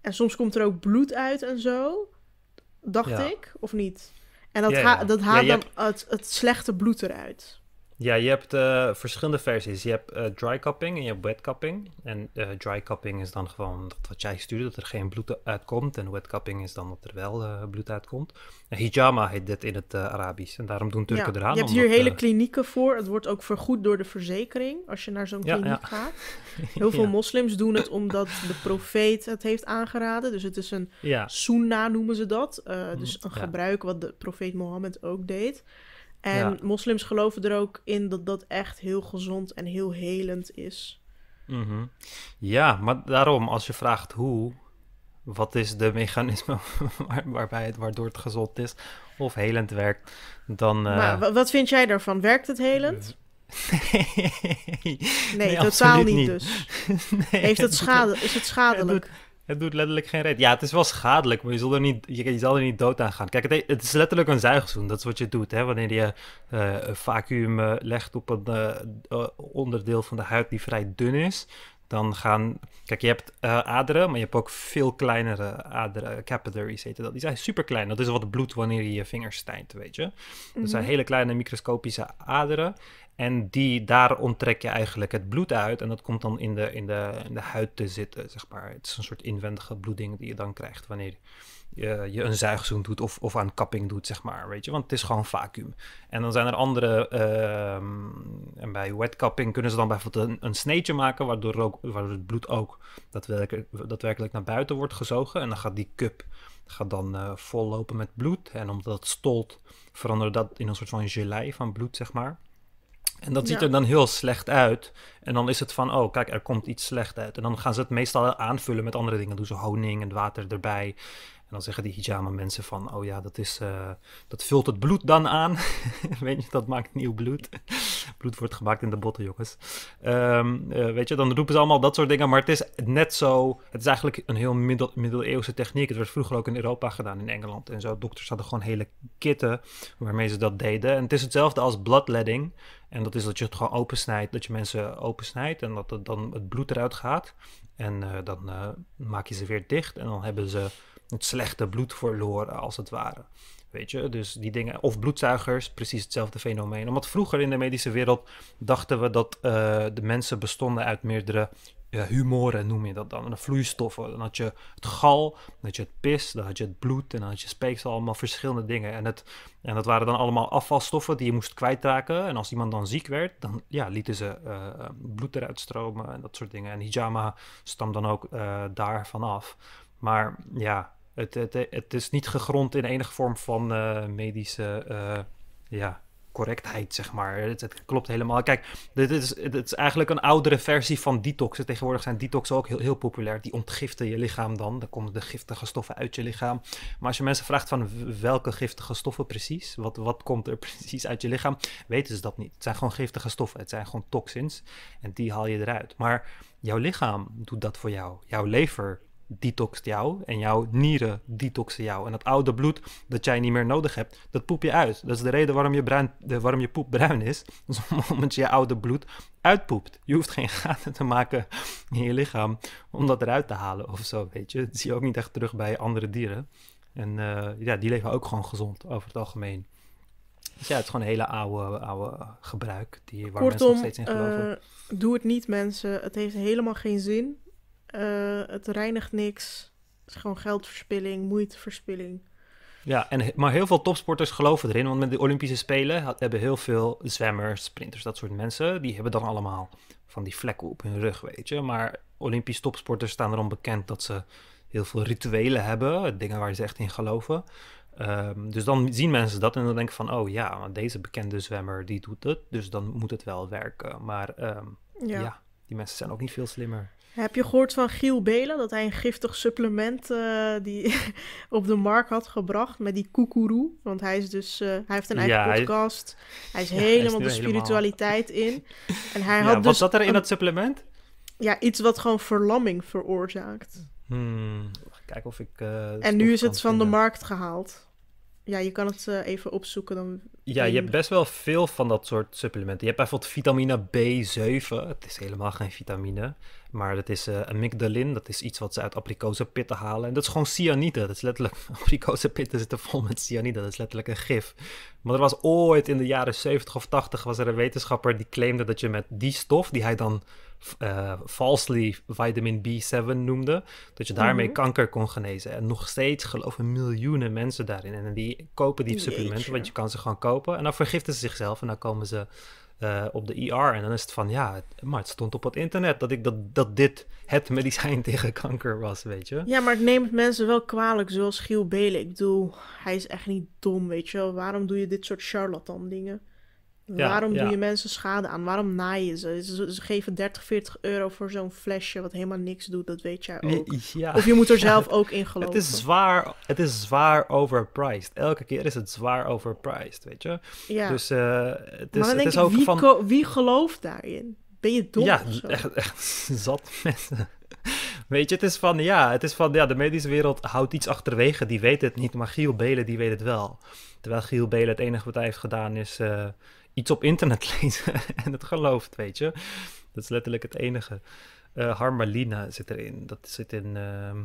En soms komt er ook bloed uit en zo. Dacht ik, of niet? En dat, ja, dat haalt dan het slechte bloed eruit. Ja, je hebt eh, verschillende versies. Je hebt eh, dry cupping en je hebt wet cupping. En uh, dry cupping is dan gewoon dat wat jij stuurt, dat er geen bloed uitkomt. En wet cupping is dan dat er wel bloed uitkomt. En hijama heet dit in het Arabisch. En daarom doen Turken ja, eraan. Je hebt hier hele klinieken voor. Het wordt ook vergoed door de verzekering als je naar zo'n kliniek gaat. Heel veel moslims doen het omdat de profeet het heeft aangeraden. Dus het is een sunna noemen ze dat. Mm, dus een gebruik wat de profeet Mohammed ook deed. En moslims geloven er ook in dat dat echt heel gezond en heel helend is. Mhm. Ja, maar daarom, als je vraagt hoe, wat is de mechanisme waarbij het, waardoor het gezond is of helend werkt, dan... Eh, maar wat vind jij daarvan? Werkt het helend? Nee, nee, totaal niet, dus. Heeft het schade, is het schadelijk? Het doet letterlijk geen reet. Ja, het is wel schadelijk, maar je zal er niet, je, zal er niet dood aan gaan. Kijk, het, is letterlijk een zuigzoen. Dat is wat je doet, hè? Wanneer je eh, een vacuüm eh, legt op een eh, onderdeel van de huid die vrij dun is. Dan gaan... Kijk, je hebt aderen, maar je hebt ook veel kleinere aderen. Capillaries heet dat. Die zijn super klein. Dat is wat bloed wanneer je je vingers stijnt, weet je. Dat zijn mhm. hele kleine microscopische aderen. En die, daar onttrek je eigenlijk het bloed uit. En dat komt dan in de, in de, in de huid te zitten, zeg maar. Het is een soort inwendige bloeding die je dan krijgt wanneer je, je een zuigzoen doet of, of aan kapping doet, zeg maar. Weet je, want het is gewoon vacuüm. En dan zijn er andere. Ehm, en bij wetkapping kunnen ze dan bijvoorbeeld een, sneetje maken, waardoor, ook, waardoor het bloed ook daadwerkelijk, daadwerkelijk naar buiten wordt gezogen. En dan gaat die cup gaat dan eh, vollopen met bloed. En omdat het stolt, verandert dat in een soort van gelei van bloed, zeg maar. En dat ziet er dan heel slecht uit. En dan is het van, oh kijk, er komt iets slecht uit. En dan gaan ze het meestal aanvullen met andere dingen. Doen ze honing en water erbij. En dan zeggen die hijama mensen van, oh ja, dat, is, eh, dat vult het bloed dan aan. weet je, dat maakt nieuw bloed. bloed wordt gemaakt in de botten, jongens. Ehm, eh, weet je, dan roepen ze allemaal dat soort dingen. Maar het is net zo, het is eigenlijk een heel middel, middeleeuwse techniek. Het werd vroeger ook in Europa gedaan, in Engeland en zo. Dokters hadden gewoon hele kitten waarmee ze dat deden. En het is hetzelfde als bloodletting. En dat is dat je het gewoon opensnijdt, dat je mensen opensnijdt en dat het dan het bloed eruit gaat. En eh, dan maak je ze weer dicht en dan hebben ze het slechte bloed verloren, als het ware. Weet je, dus die dingen. Of bloedzuigers, precies hetzelfde fenomeen. Omdat vroeger in de medische wereld dachten we dat eh, de mensen bestonden uit meerdere uh, humoren, noem je dat dan. En vloeistoffen. Dan had je het gal, dan had je het pis, dan had je het bloed en dan had je speeksel. Allemaal verschillende dingen. En, het, en dat waren dan allemaal afvalstoffen die je moest kwijtraken. En als iemand dan ziek werd, dan ja, lieten ze eh, bloed eruit stromen en dat soort dingen. En hijama stamt dan ook daarvan af. Maar ja, het, het, het is niet gegrond in enige vorm van eh, medische eh, ja, correctheid, zeg maar. Het, het, klopt helemaal. Kijk, dit is, is eigenlijk een oudere versie van detoxen. Tegenwoordig zijn detoxen ook heel, heel populair. Die ontgiften je lichaam dan. Dan komen de giftige stoffen uit je lichaam. Maar als je mensen vraagt van welke giftige stoffen precies, wat, wat komt er precies uit je lichaam, weten ze dat niet. Het zijn gewoon giftige stoffen. Het zijn gewoon toxins. En die haal je eruit. Maar jouw lichaam doet dat voor jou. Jouw lever detoxt jou en jouw nieren detoxen jou. En dat oude bloed dat jij niet meer nodig hebt, dat poep je uit. Dat is de reden waarom je, de, waarom je poep bruin is, omdat je je oude bloed uitpoept. Je hoeft geen gaten te maken in je lichaam om dat eruit te halen of zo, weet je. Dat zie je ook niet echt terug bij andere dieren. En eh, ja, die leven ook gewoon gezond over het algemeen. Dus ja, het is gewoon een hele oude, oude gebruik die, waar Kortom, mensen nog steeds in geloven. Eh, doe het niet, mensen. Het heeft helemaal geen zin. Eh, het reinigt niks. Het is gewoon geldverspilling, moeiteverspilling. Ja, en, maar heel veel topsporters geloven erin. Want met de Olympische Spelen hebben heel veel zwemmers, sprinters, dat soort mensen. Die hebben dan allemaal van die vlekken op hun rug, weet je. Maar Olympisch topsporters staan erom bekend dat ze heel veel rituelen hebben. Dingen waar ze echt in geloven. Ehm, dus dan zien mensen dat en dan denken van... oh ja, deze bekende zwemmer die doet het. Dus dan moet het wel werken. Maar ehm, ja, die mensen zijn ook niet veel slimmer. Heb je gehoord van Giel Belen dat hij een giftig supplement eh, die op de markt had gebracht met die koekoeroe? Want hij is dus eh, hij heeft een eigen podcast. Hij is helemaal de spiritualiteit in. En hij had dus wat zat er in dat supplement? Ja, iets wat gewoon verlamming veroorzaakt. Hmm, kijken of ik. Eh, en nu is het van de markt gehaald. Ja, je kan het eh, even opzoeken. Dan... Ja, je hebt best wel veel van dat soort supplementen. Je hebt bijvoorbeeld vitamine B7. Het is helemaal geen vitamine. Maar dat is uh, amygdalin. Dat is iets wat ze uit aprikozenpitten halen. En dat is gewoon cyanide. Dat is letterlijk... Abrikozenpitten zitten vol met cyanide. Dat is letterlijk een gif. Maar er was ooit in de jaren 70 of 80... was er een wetenschapper die claimde dat je met die stof... die hij dan uh, falsely vitamin B7 noemde. Dat je daarmee mhm. kanker kon genezen. En nog steeds geloven miljoenen mensen daarin. En die kopen die supplementen, want je kan ze gewoon kopen. En dan vergiften ze zichzelf en dan komen ze eh, op de ER. En dan is het van, ja, maar het stond op het internet dat, ik dat, dat dit het medicijn tegen kanker was, weet je. Ja, maar het neemt mensen wel kwalijk, zoals Giel Belen. Ik bedoel, hij is echt niet dom, weet je wel. Waarom doe je dit soort charlatan dingen? Waarom doe je mensen schade aan? Waarom naaien ze? Ze, geven 30, 40 euro voor zo'n flesje wat helemaal niks doet, dat weet jij ook. Ja, of je moet er zelf ook in geloven. Het is, zwaar, het is zwaar overpriced. Elke keer is het zwaar overpriced, weet je? Ja. Dus eh, het is, maar denk is ook wie, wie gelooft daarin? Ben je dom? Ja, echt, echt zat mensen. Weet je, het is van ja, het is van ja, de medische wereld houdt iets achterwege, die weet het niet, maar Giel Belen die weet het wel. Terwijl Giel Belen het enige wat hij heeft gedaan is eh, iets op internet lezen en het gelooft, weet je. Dat is letterlijk het enige. Uh, eh, Harmalina zit erin. Dat zit in ehm,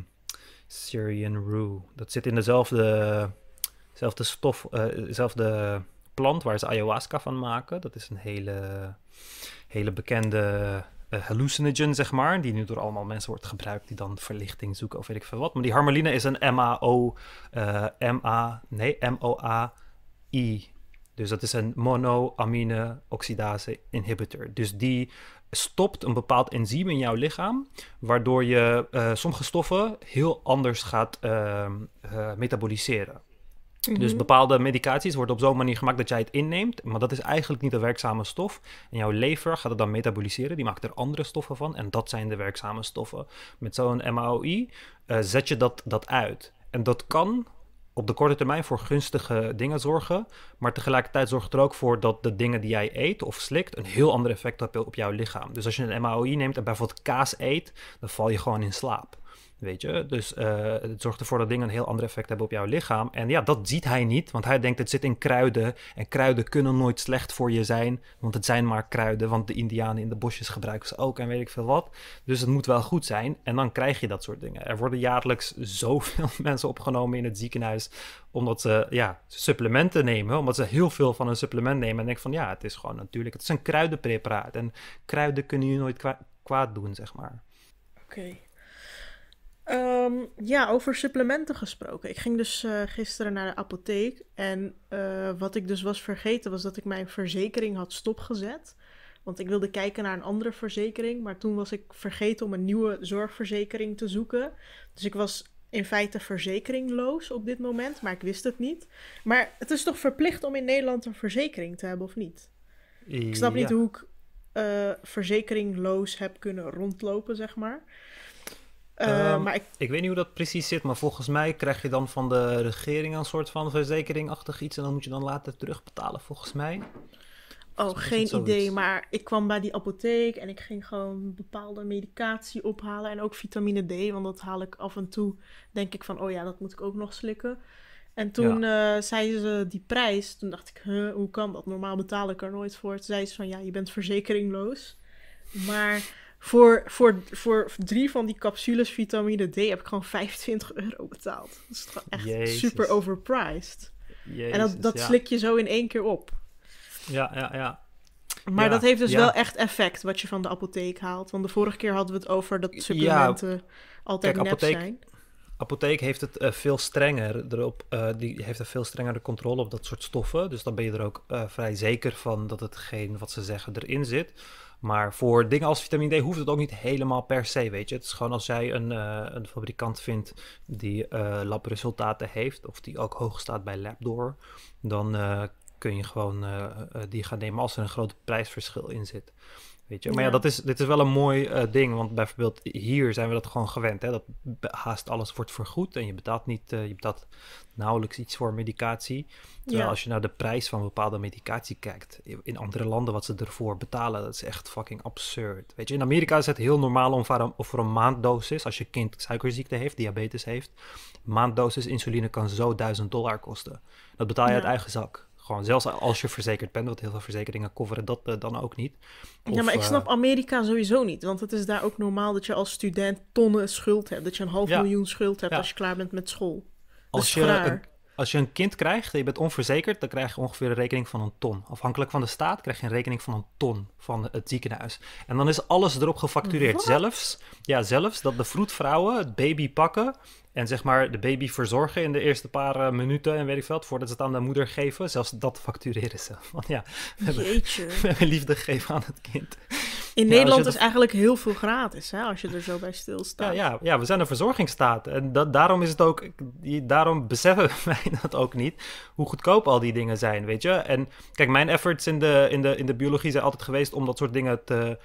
Syrian Rue. Dat zit in dezelfde, dezelfde stof, uh, dezelfde plant waar ze ayahuasca van maken. Dat is een hele, hele bekende uh, hallucinogen, zeg maar. Die nu door allemaal mensen wordt gebruikt die dan verlichting zoeken of weet ik veel wat. Maar die harmalina is een MAO, MA, nee, A i dus dat is een monoamine oxidase inhibitor. Dus die stopt een bepaald enzym in jouw lichaam, waardoor je eh, sommige stoffen heel anders gaat ehm, eh, metaboliseren. Dus mhm. bepaalde medicaties worden op zo'n manier gemaakt dat jij het inneemt, maar dat is eigenlijk niet de werkzame stof. En jouw lever gaat het dan metaboliseren, die maakt er andere stoffen van en dat zijn de werkzame stoffen. Met zo'n MAOI eh, zet je dat, dat uit. En dat kan op de korte termijn voor gunstige dingen zorgen. Maar tegelijkertijd zorgt er ook voor dat de dingen die jij eet of slikt een heel ander effect hebben op jouw lichaam. Dus als je een MAOI neemt en bijvoorbeeld kaas eet, dan val je gewoon in slaap. Weet je, dus eh, het zorgt ervoor dat dingen een heel ander effect hebben op jouw lichaam. En ja, dat ziet hij niet, want hij denkt het zit in kruiden. En kruiden kunnen nooit slecht voor je zijn, want het zijn maar kruiden. Want de Indianen in de bosjes gebruiken ze ook en weet ik veel wat. Dus het moet wel goed zijn. En dan krijg je dat soort dingen. Er worden jaarlijks zoveel mensen opgenomen in het ziekenhuis, omdat ze ja, supplementen nemen. Omdat ze heel veel van een supplement nemen. En denk van ja, het is gewoon natuurlijk, het is een kruidenpreparaat. En kruiden kunnen je nooit kwaad doen, zeg maar. Oké. Ehm, ja, over supplementen gesproken. Ik ging dus eh, gisteren naar de apotheek. En eh, wat ik dus was vergeten was dat ik mijn verzekering had stopgezet. Want ik wilde kijken naar een andere verzekering. Maar toen was ik vergeten om een nieuwe zorgverzekering te zoeken. Dus ik was in feite verzekeringloos op dit moment. Maar ik wist het niet. Maar het is toch verplicht om in Nederland een verzekering te hebben, of niet? Ik snap niet hoe ik eh, verzekeringloos heb kunnen rondlopen, zeg maar. Eh, ehm, maar ik... ik... weet niet hoe dat precies zit, maar volgens mij krijg je dan van de regering een soort van verzekeringachtig iets en dan moet je dan later terugbetalen, volgens mij. Oh, geen idee, maar ik kwam bij die apotheek en ik ging gewoon bepaalde medicatie ophalen en ook vitamine D, want dat haal ik af en toe. Denk ik van, oh ja, dat moet ik ook nog slikken. En toen eh, zeiden ze die prijs, toen dacht ik, huh, hoe kan dat? Normaal betaal ik er nooit voor. Toen zei ze van, ja, je bent verzekeringloos. Maar voor, voor, voor drie van die capsules vitamine D heb ik gewoon 25 euro betaald. Dat is echt super overpriced. en dat, dat slik je zo in één keer op. Ja, ja, ja. Maar dat heeft dus wel echt effect wat je van de apotheek haalt. Want de vorige keer hadden we het over dat supplementen altijd net nep apotheek, zijn. Apotheek heeft het eh, veel strenger erop. Eh, die heeft een veel strengere controle op dat soort stoffen. Dus dan ben je er ook eh, vrij zeker van dat hetgeen wat ze zeggen erin zit. Maar voor dingen als vitamine D hoeft het ook niet helemaal per se, weet je. Het is gewoon als jij een, eh, een fabrikant vindt die uh, labresultaten heeft, of die ook hoog staat bij Labdoor, dan eh, kun je gewoon die gaan nemen als er een groot prijsverschil in zit. Weet je? Maar ja, ja dat is, dit is wel een mooi ding, want bijvoorbeeld hier zijn we dat gewoon gewend. Hè? Dat haast alles wordt vergoed en je betaalt niet, je betaalt nauwelijks iets voor medicatie. Terwijl als je naar de prijs van bepaalde medicatie kijkt, in andere landen wat ze ervoor betalen, dat is echt fucking absurd. Weet je, in Amerika is het heel normaal om voor een, maanddosis, als je kind suikerziekte heeft, diabetes heeft, maanddosis insuline kan zo 1000 dollar kosten. Dat betaal je uit eigen zak. Gewoon zelfs als je verzekerd bent, want heel veel verzekeringen coveren dat eh, dan ook niet. ja, maar ik eh, snap Amerika sowieso niet. Want het is daar ook normaal dat je als student tonnen schuld hebt. Dat je een half miljoen schuld hebt als je klaar bent met school. Als je, een, als je een kind krijgt en je bent onverzekerd, dan krijg je ongeveer een rekening van een ton. Afhankelijk van de staat krijg je een rekening van een ton van het ziekenhuis. En dan is alles erop gefactureerd. Zelfs, ja, zelfs dat de vroedvrouwen het baby pakken en zeg maar de baby verzorgen in de eerste paar eh, minuten en weet ik veel, voordat ze het aan de moeder geven. Zelfs dat factureren ze. Want ja, we hebben, liefde gegeven aan het kind. In Nederland is eigenlijk heel veel gratis, hè, als je er zo bij stilstaat. Ja, ja, ja we zijn een verzorgingsstaat. En dat, daarom is het ook, daarom beseffen wij dat ook niet, hoe goedkoop al die dingen zijn, weet je. En kijk, mijn efforts in de, in de, in de biologie zijn altijd geweest om dat soort dingen te,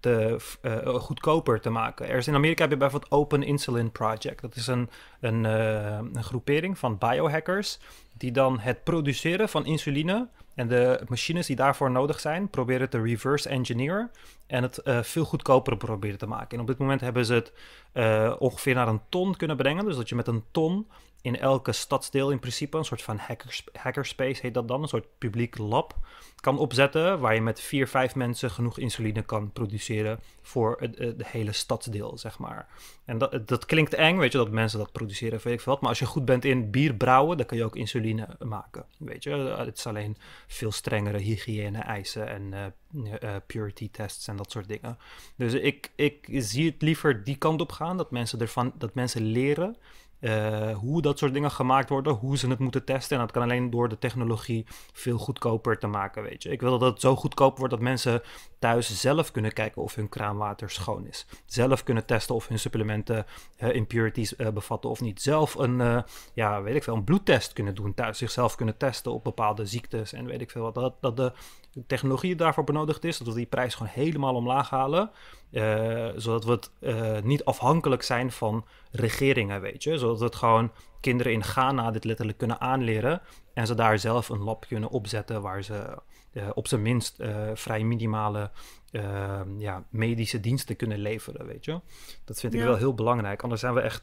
te eh, eh, goedkoper te maken. Er is in Amerika heb je bijvoorbeeld Open Insulin Project. Dat is een, een, eh, een groepering van biohackers die dan het produceren van insuline en de machines die daarvoor nodig zijn, proberen te reverse engineeren en het eh, veel goedkoper proberen te maken. En op dit moment hebben ze het eh, ongeveer naar een ton kunnen brengen. Dus dat je met een ton in elke stadsdeel in principe een soort van hackers, hackerspace heet dat dan, een soort publiek lab kan opzetten waar je met vier, vijf mensen genoeg insuline kan produceren voor het, eh, hele stadsdeel, zeg maar. En dat, dat klinkt eng, weet je, dat mensen dat produceren, weet ik veel wat. Maar als je goed bent in bier brouwen, dan kan je ook insuline maken, weet je. Eh, het is alleen veel strengere hygiëne-eisen en eh, purity tests en dat soort dingen. Dus ik, ik zie het liever die kant op gaan, dat mensen, ervan, dat mensen leren eh, hoe dat soort dingen gemaakt worden, hoe ze het moeten testen. En dat kan alleen door de technologie veel goedkoper te maken, weet je. Ik wil dat het zo goedkoop wordt dat mensen thuis zelf kunnen kijken of hun kraanwater schoon is. Zelf kunnen testen of hun supplementen eh, impurities eh, bevatten of niet. Zelf een, ja, weet ik veel, een bloedtest kunnen doen thuis. Zichzelf kunnen testen op bepaalde ziektes en weet ik veel wat. Dat, dat de technologie daarvoor benodigd is. Dat we die prijs gewoon helemaal omlaag halen. Eh, zodat we het eh, niet afhankelijk zijn van regeringen, weet je. Zodat het gewoon kinderen in Ghana dit letterlijk kunnen aanleren. En ze daar zelf een lab kunnen opzetten waar ze eh, op zijn minst vrij minimale ja, medische diensten kunnen leveren, weet je. Dat vind ik wel heel belangrijk. Anders zijn we echt,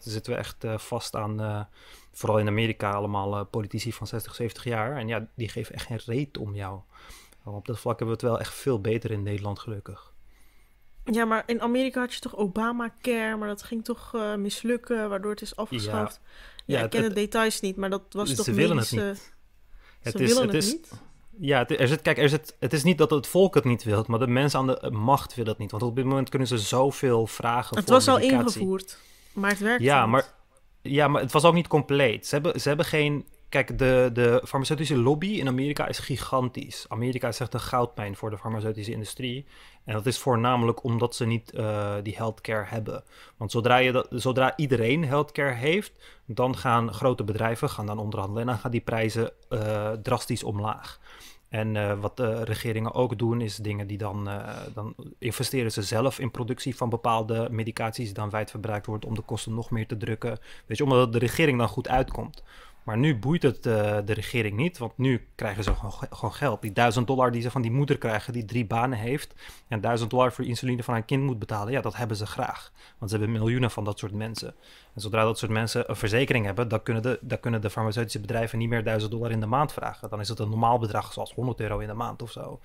zitten we echt vast aan vooral in Amerika allemaal eh, politici van 60, 70 jaar. En ja, die geven echt geen reet om jou. Op dat vlak hebben we het wel echt veel beter in Nederland, gelukkig. Ja, maar in Amerika had je toch Obamacare, maar dat ging toch eh, mislukken, waardoor het is afgeschaft. Ja, ik ken de details niet, maar dat was ze toch willen het niet. Ze het is, willen het, is, niet? Ja, er zit, kijk, er zit, het is niet dat het volk het niet wil, maar de mensen aan de eh, macht willen dat niet. Want op dit moment kunnen ze zoveel vragen het voor Het was al ingevoerd, maar het werkt Ja, niet. maar ja, maar het was ook niet compleet. Ze hebben, ze hebben geen. Kijk, de, de farmaceutische lobby in Amerika is gigantisch. Amerika is echt een goudmijn voor de farmaceutische industrie. En dat is voornamelijk omdat ze niet eh, die healthcare hebben. Want zodra, je dat, zodra iedereen healthcare heeft, dan gaan grote bedrijven gaan dan onderhandelen. En dan gaan die prijzen eh, drastisch omlaag. En eh, wat de regeringen ook doen, is dingen die dan, eh, dan investeren ze zelf in productie van bepaalde medicaties die dan wijdverbruikt wordt om de kosten nog meer te drukken. Weet je, omdat de regering dan goed uitkomt. Maar nu boeit het de, eh, de regering niet, want nu krijgen ze gewoon, gewoon, geld. Die duizend dollar die ze van die moeder krijgen, die drie banen heeft, en duizend dollar voor insuline van haar kind moet betalen, ja, dat hebben ze graag. Want ze hebben miljoenen van dat soort mensen. En zodra dat soort mensen een verzekering hebben, dan kunnen de, dan kunnen de farmaceutische bedrijven niet meer duizend dollar in de maand vragen. Dan is het een normaal bedrag, zoals 100 euro in de maand of zo.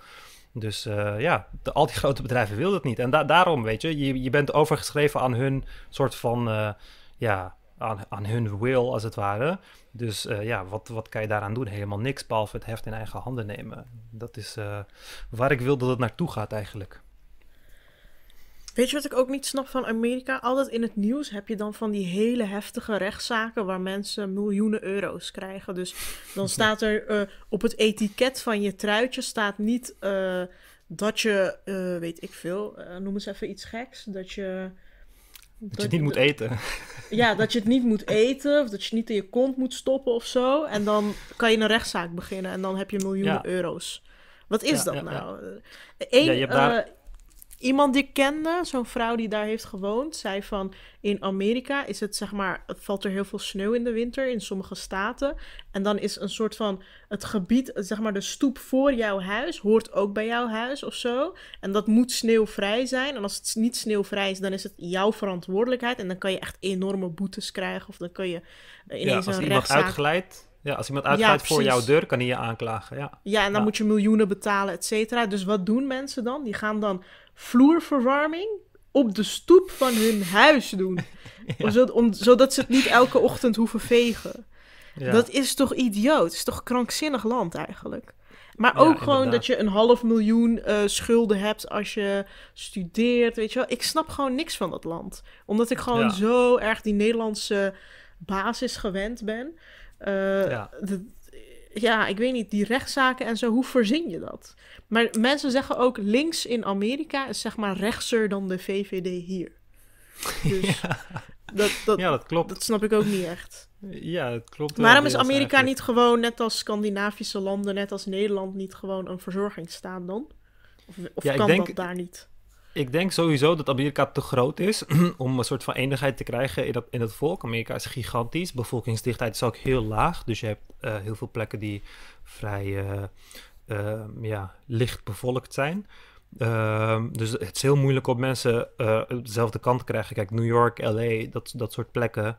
Dus eh, ja, al die grote bedrijven willen dat niet. En da daarom, weet je, je, je bent overgeschreven aan hun soort van, eh, ja, aan, aan hun wil, als het ware. Dus eh, ja, wat, wat kan je daaraan doen? Helemaal niks, behalve het heft in eigen handen nemen. Dat is eh, waar ik wil dat het naartoe gaat eigenlijk. Weet je wat ik ook niet snap van Amerika? Altijd in het nieuws heb je dan van die hele heftige rechtszaken waar mensen miljoenen euro's krijgen. Dus dan staat er eh, op het etiket van je truitje staat niet dat je, weet ik veel, noem eens even iets geks, dat je dat, je het niet moet eten. Ja, dat je het niet moet eten of dat je het niet in je kont moet stoppen of zo. En dan kan je een rechtszaak beginnen en dan heb je miljoenen euro's. Wat is dat nou? Eén, je hebt daar... Eh, Iemand die ik kende, zo'n vrouw die daar heeft gewoond, zei van in Amerika is het zeg maar, het valt er heel veel sneeuw in de winter in sommige staten. En dan is een soort van het gebied, zeg maar de stoep voor jouw huis, hoort ook bij jouw huis of zo. En dat moet sneeuwvrij zijn. En als het niet sneeuwvrij is, dan is het jouw verantwoordelijkheid. En dan kan je echt enorme boetes krijgen of dan kun je eh, ineens ja, als iemand uitgeleid. Ja, als iemand uitgaat voor jouw deur, kan hij je aanklagen. Ja, ja en dan moet je miljoenen betalen, et cetera. Dus wat doen mensen dan? Die gaan dan vloerverwarming op de stoep van hun huis doen. Ja. Zodat, om, zodat ze het niet elke ochtend hoeven vegen. Dat is toch idioot? Het is toch krankzinnig land eigenlijk? Maar ook gewoon dat je een half miljoen eh, schulden hebt als je studeert, weet je wel. Ik snap gewoon niks van dat land. Omdat ik gewoon zo erg die Nederlandse basis gewend ben. Uh, ja, ik weet niet, die rechtszaken en zo, hoe verzin je dat? Maar mensen zeggen ook links in Amerika is zeg maar rechtser dan de VVD hier. Dus ja. Dat, dat, ja, dat klopt. Dat snap ik ook niet echt. Ja, dat klopt. Waarom is Amerika niet gewoon, net als Scandinavische landen, net als Nederland, niet gewoon een verzorgingsstaat dan? Of, of kan dat daar niet? Ik denk sowieso dat Amerika te groot is om een soort van eenigheid te krijgen in, dat, het volk. Amerika is gigantisch, bevolkingsdichtheid is ook heel laag. Dus je hebt eh, heel veel plekken die vrij eh, ehm, ja, licht bevolkt zijn. Ehm, dus het is heel moeilijk om mensen uh, dezelfde kant te krijgen. Kijk, New York, LA, dat, dat soort plekken.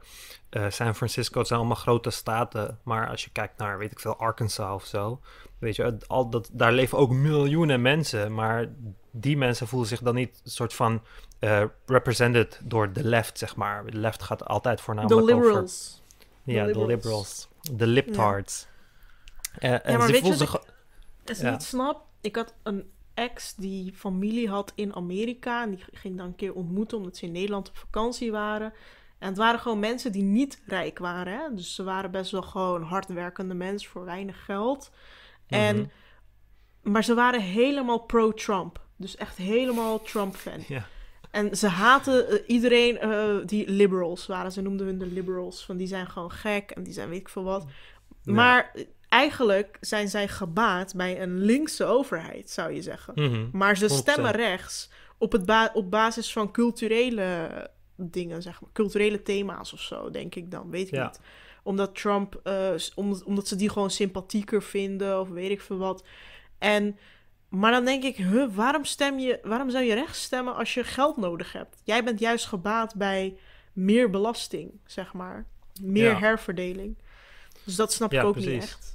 Eh, San Francisco, het zijn allemaal grote staten. Maar als je kijkt naar, weet ik veel, Arkansas of zo. Weet je, al dat, daar leven ook miljoenen mensen. Maar die mensen voelen zich dan niet een soort van eh, represented door de left, zeg maar. De left gaat altijd voornamelijk over... De liberals. Ja, de liberals. De liptards. Ja. en maar ze voelen zich... Als je ja. niet snapt, ik had een ex die familie had in Amerika. En die ging dan een keer ontmoeten omdat ze in Nederland op vakantie waren. En het waren gewoon mensen die niet rijk waren. Hè? Dus ze waren best wel gewoon hardwerkende mensen voor weinig geld. En, mhm. maar ze waren helemaal pro-Trump. Dus echt helemaal Trump-fan. Ja. En ze haten eh, iedereen eh, die liberals waren. Ze noemden hun de liberals. Van die zijn gewoon gek en die zijn weet ik veel wat. Maar Eigenlijk zijn zij gebaat bij een linkse overheid, zou je zeggen. Mhm, maar ze stemmen rechts op, het op basis van culturele dingen, zeg maar. Culturele thema's of zo, denk ik dan. Weet ik niet. Omdat Trump, eh, omdat ze die gewoon sympathieker vinden of weet ik veel wat. En, maar dan denk ik, huh, waarom, stem je, waarom zou je rechts stemmen als je geld nodig hebt? Jij bent juist gebaat bij meer belasting, zeg maar. Meer herverdeling. Dus dat snap ik ook niet echt.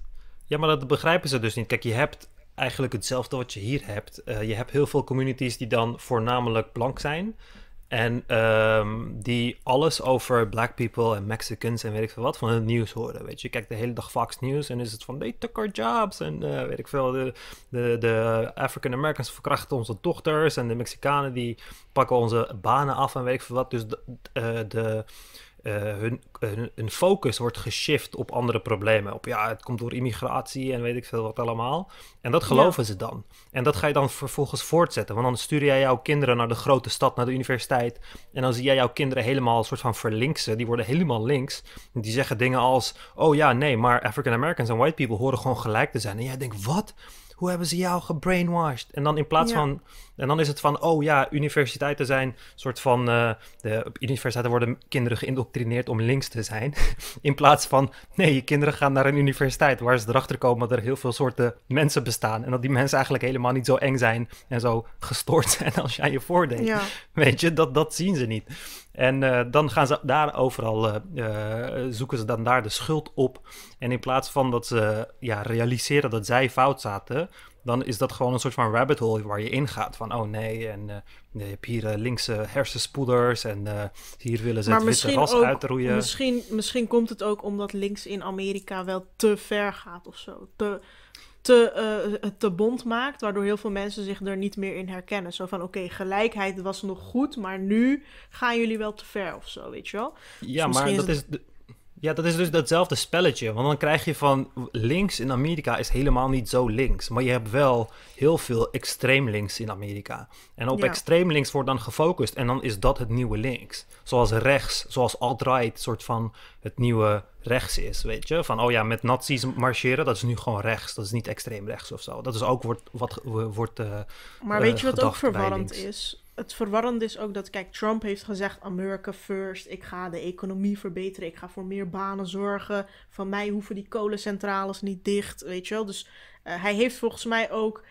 Ja, maar dat begrijpen ze dus niet. Kijk, je hebt eigenlijk hetzelfde wat je hier hebt. Eh, je hebt heel veel communities die dan voornamelijk blank zijn. En ehm, die alles over black people en Mexicans en weet ik veel wat van het nieuws horen. Weet je, kijk de hele dag Fox News en is het van they took our jobs. En eh, weet ik veel, de, de, de African Americans verkrachten onze dochters. En de Mexicanen die pakken onze banen af en weet ik veel wat. Dus de eh, eh, hun, hun, focus wordt geshift op andere problemen. Op ja, het komt door immigratie en weet ik veel wat allemaal. En dat geloven ze dan. En dat ga je dan vervolgens voortzetten. Want dan stuur jij jouw kinderen naar de grote stad, naar de universiteit. En dan zie jij jouw kinderen helemaal een soort van verlinksen. Die worden helemaal links. Die zeggen dingen als: oh ja, nee, maar African Americans en white people horen gewoon gelijk te zijn. En jij denkt: wat? Hoe hebben ze jou gebrainwashed? En dan in plaats van en dan is het van, oh ja, universiteiten zijn soort van. Eh, de, op universiteiten worden kinderen geïndoctrineerd om links te zijn. In plaats van, nee, je kinderen gaan naar een universiteit waar ze erachter komen dat er heel veel soorten mensen bestaan. En dat die mensen eigenlijk helemaal niet zo eng zijn en zo gestoord zijn als jij je voordeed. Weet je, dat, dat zien ze niet. En eh, dan gaan ze daar overal, eh, zoeken ze dan daar de schuld op. En in plaats van dat ze ja, realiseren dat zij fout zaten, dan is dat gewoon een soort van rabbit hole waar je ingaat. Van, oh nee, en eh, je hebt hier uh, linkse hersenspoeders en eh, hier willen ze het witte ras uitroeien. Misschien, misschien komt het ook omdat links in Amerika wel te ver gaat of zo. Te, te, te bond maakt, waardoor heel veel mensen zich er niet meer in herkennen. Zo van, oké, gelijkheid was nog goed, maar nu gaan jullie wel te ver of zo, weet je wel? Ja, dus maar dat is... Ja, dat is dus datzelfde spelletje. Want dan krijg je van links in Amerika is helemaal niet zo links. Maar je hebt wel heel veel extreem links in Amerika. En op extreem links wordt dan gefocust. En dan is dat het nieuwe links. Zoals rechts, zoals alt-right, soort van het nieuwe rechts is. Weet je? Van oh ja, met nazi's marcheren, dat is nu gewoon rechts. Dat is niet extreem rechts of zo. Dat is ook wordt, wat wordt. Uh, eh, maar weet je eh, wat ook verwarrend is? het verwarrende is ook dat, kijk, Trump heeft gezegd: America first. Ik ga de economie verbeteren. Ik ga voor meer banen zorgen. Van mij hoeven die kolencentrales niet dicht. Weet je wel. Dus eh, hij heeft volgens mij ook.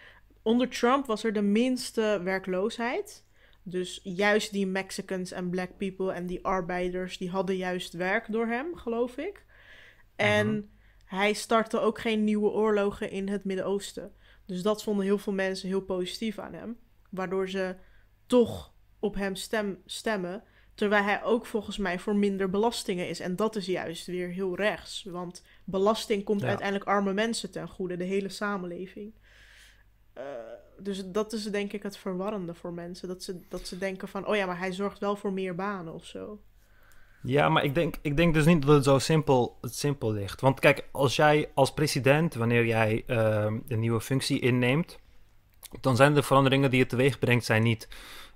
Onder Trump was er de minste werkloosheid. Dus juist die Mexicans en black people en die arbeiders, die hadden juist werk door hem, geloof ik. En mhm. hij startte ook geen nieuwe oorlogen in het Midden-Oosten. Dus dat vonden heel veel mensen heel positief aan hem. Waardoor ze toch op hem stem, stemmen. Terwijl hij ook volgens mij voor minder belastingen is. En dat is juist weer heel rechts. Want belasting komt uiteindelijk arme mensen ten goede, de hele samenleving. Eh, dus dat is denk ik het verwarrende voor mensen. Dat ze, dat ze denken van, oh ja, maar hij zorgt wel voor meer banen of zo. Ja, maar ik denk, ik denk dus niet dat het zo simpel, het simpel ligt. Want kijk, als jij als president, wanneer jij uh, een nieuwe functie inneemt, dan zijn de veranderingen die het teweeg brengt, zijn niet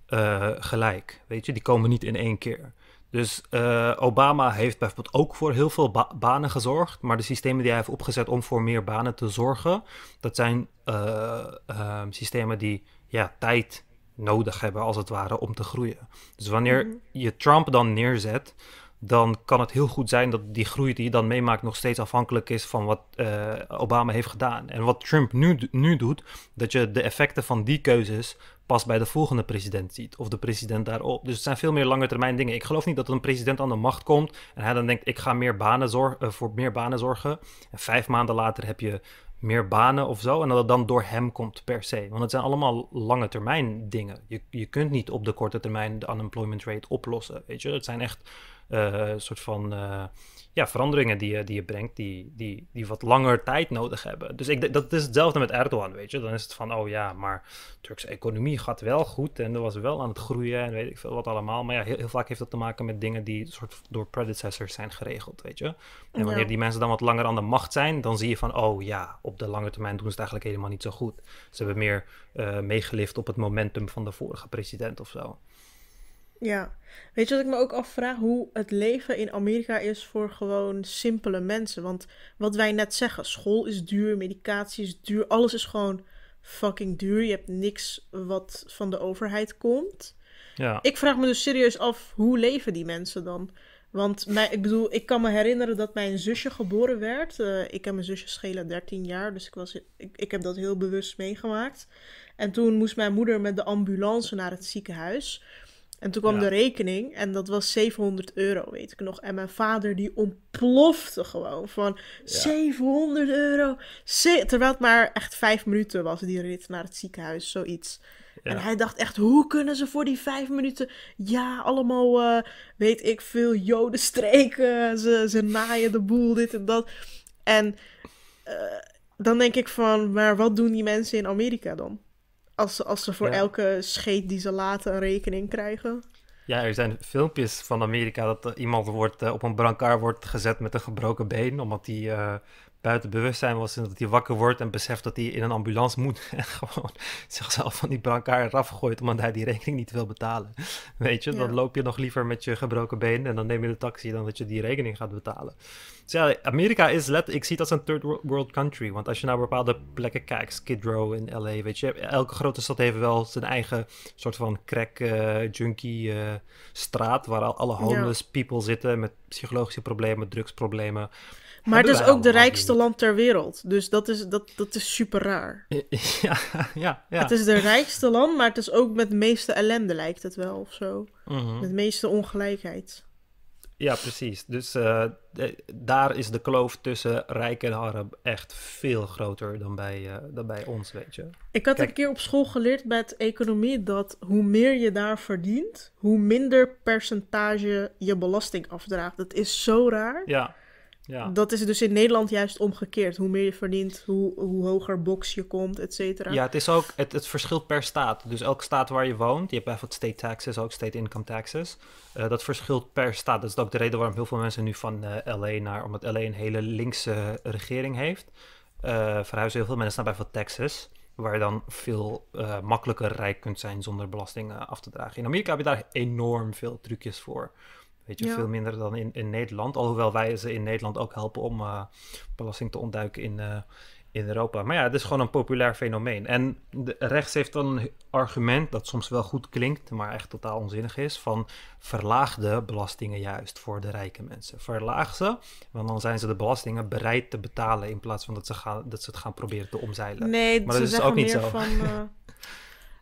eh, gelijk. Weet je, die komen niet in één keer. Dus eh, Obama heeft bijvoorbeeld ook voor heel veel banen gezorgd, maar de systemen die hij heeft opgezet om voor meer banen te zorgen, dat zijn eh, ehm, systemen die ja, tijd nodig hebben, als het ware, om te groeien. Dus wanneer mhm. je Trump dan neerzet, dan kan het heel goed zijn dat die groei die je dan meemaakt nog steeds afhankelijk is van wat eh, Obama heeft gedaan. En wat Trump nu, nu doet, dat je de effecten van die keuzes pas bij de volgende president ziet. Of de president daarop. Dus het zijn veel meer lange termijn dingen. Ik geloof niet dat een president aan de macht komt en hij dan denkt: ik ga meer banen eh, voor meer banen zorgen. En vijf maanden later heb je meer banen of zo. En dat het dan door hem komt per se. Want het zijn allemaal lange termijn dingen. Je, je kunt niet op de korte termijn de unemployment rate oplossen. Weet je, het zijn echt eh, soort van eh, ja, veranderingen die je, die je brengt, die, die, die wat langer tijd nodig hebben. Dus ik, dat is hetzelfde met Erdogan, weet je. Dan is het van, oh ja, maar de Turkse economie gaat wel goed en er was wel aan het groeien en weet ik veel wat allemaal. Maar ja, heel, heel vaak heeft dat te maken met dingen die soort door predecessors zijn geregeld, weet je. En wanneer die mensen dan wat langer aan de macht zijn, dan zie je van, oh ja, op de lange termijn doen ze het eigenlijk helemaal niet zo goed. Ze hebben meer eh, meegelift op het momentum van de vorige president of zo. Ja. Weet je wat ik me ook afvraag? Hoe het leven in Amerika is voor gewoon simpele mensen. Want wat wij net zeggen, school is duur, medicatie is duur, alles is gewoon fucking duur. Je hebt niks wat van de overheid komt. Ja. Ik vraag me dus serieus af, hoe leven die mensen dan? Want mijn ik bedoel, ik kan me herinneren dat mijn zusje geboren werd. Eh, ik heb mijn zusje schelen 13 jaar, dus ik, was, ik, ik heb dat heel bewust meegemaakt. En toen moest mijn moeder met de ambulance naar het ziekenhuis. En toen kwam de rekening en dat was 700 euro, weet ik nog. En mijn vader die ontplofte gewoon van 700 euro. terwijl het maar echt vijf minuten was, die rit naar het ziekenhuis, zoiets. En hij dacht echt, hoe kunnen ze voor die vijf minuten... Ja, allemaal, eh, weet ik veel, jodenstreken. Ze, ze naaien de boel, dit en dat. En eh, dan denk ik van, maar wat doen die mensen in Amerika dan? Als, als ze voor elke scheet die ze laten een rekening krijgen. Ja, er zijn filmpjes van Amerika dat iemand wordt, eh, op een brancard wordt gezet met een gebroken been. Omdat hij eh, buiten bewustzijn was, dat hij wakker wordt en beseft dat hij in een ambulance moet. En gewoon zichzelf van die brancard afgooit omdat hij die rekening niet wil betalen. Weet je, dan loop je nog liever met je gebroken been en dan neem je de taxi dan dat je die rekening gaat betalen. Dus ja, Amerika is let, ik zie het als een third world country. Want als je naar bepaalde plekken kijkt, Skid Row in LA, weet je, elke grote stad heeft wel zijn eigen soort van crack, eh, junkie eh, straat waar alle homeless people zitten met psychologische problemen, drugsproblemen. Maar het is ook de rijkste land ter wereld. Dus dat is, dat, dat is super raar. Ja, ja, ja. Het is de rijkste land, maar het is ook met de meeste ellende, lijkt het wel of zo. Mhm. Met de meeste ongelijkheid. Ja, precies. Dus eh, daar is de kloof tussen rijk en arm echt veel groter dan bij, eh, dan bij ons, weet je. Ik had een keer op school geleerd bij het economie dat hoe meer je daar verdient, hoe minder percentage je belasting afdraagt. Dat is zo raar. Ja. Ja. Dat is dus in Nederland juist omgekeerd. Hoe meer je verdient, hoe, hoe hoger box je komt, et cetera. Ja, het is ook, het, het verschilt per staat. Dus elke staat waar je woont, je hebt bijvoorbeeld state taxes, ook state income taxes. Eh, dat verschilt per staat. Dat is ook de reden waarom heel veel mensen nu van eh, LA naar, omdat LA een hele linkse regering heeft, uh, verhuizen heel veel mensen naar bijvoorbeeld Texas. Waar je dan veel makkelijker rijk kunt zijn zonder belastingen af te dragen. In Amerika heb je daar enorm veel trucjes voor. Weet je, veel minder dan in, in Nederland. Alhoewel wij ze in Nederland ook helpen om eh, belasting te ontduiken in, eh, in Europa. Maar ja, het is gewoon een populair fenomeen. En de, rechts heeft dan een argument dat soms wel goed klinkt, maar echt totaal onzinnig is: van verlaag de belastingen juist voor de rijke mensen. Verlaag ze, want dan zijn ze de belastingen bereid te betalen in plaats van dat ze, gaan, dat ze het gaan proberen te omzeilen. Nee, maar dat is ook niet zo. Van, eh,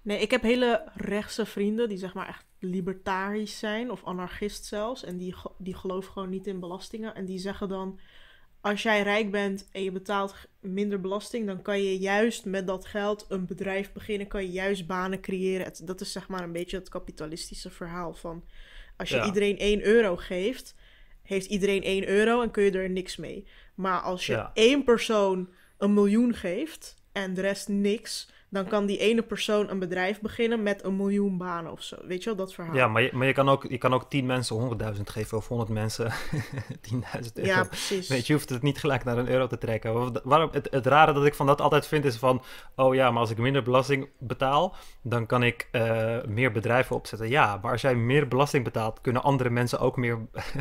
Nee, ik heb hele rechtse vrienden die zeg maar echt libertarisch zijn of anarchist zelfs. En die, die geloven gewoon niet in belastingen. En die zeggen dan: als jij rijk bent en je betaalt minder belasting, dan kan je juist met dat geld een bedrijf beginnen, kan je juist banen creëren. dat is zeg maar een beetje het kapitalistische verhaal van als je iedereen 1 euro geeft, heeft iedereen 1 euro en kun je er niks mee. Maar als je één persoon een miljoen geeft en de rest niks, dan kan die ene persoon een bedrijf beginnen met een miljoen banen of zo. Weet je wel, dat verhaal. Ja, maar je, maar je, kan, ook, je kan ook 10 mensen 100.000 geven of 100 mensen 10.000 euro. Ja, precies. Weet je, je hoeft het niet gelijk naar een euro te trekken. Waarom, het, het rare dat ik van dat altijd vind is van, oh ja, maar als ik minder belasting betaal, dan kan ik eh, meer bedrijven opzetten. Ja, maar als jij meer belasting betaalt, kunnen andere mensen ook meer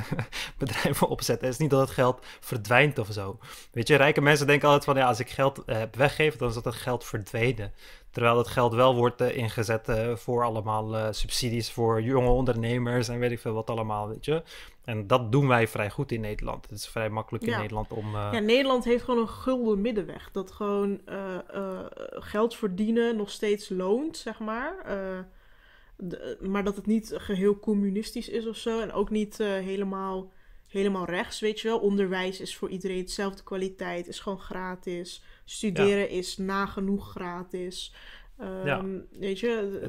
bedrijven opzetten. Het is niet dat het geld verdwijnt of zo. Weet je, rijke mensen denken altijd van, ja, als ik geld heb eh, weggeef, dan is dat het geld verdwenen. Terwijl dat geld wel wordt eh, ingezet eh, voor allemaal eh, subsidies voor jonge ondernemers en weet ik veel wat allemaal, weet je. En dat doen wij vrij goed in Nederland. Het is vrij makkelijk in Nederland om. Ja, Nederland heeft gewoon een gulden middenweg. Dat gewoon geld verdienen nog steeds loont, zeg maar. maar dat het niet geheel communistisch is of zo. En ook niet helemaal helemaal rechts, weet je wel. Onderwijs is voor iedereen hetzelfde kwaliteit, is gewoon gratis. Studeren is nagenoeg gratis. Ehm, weet je,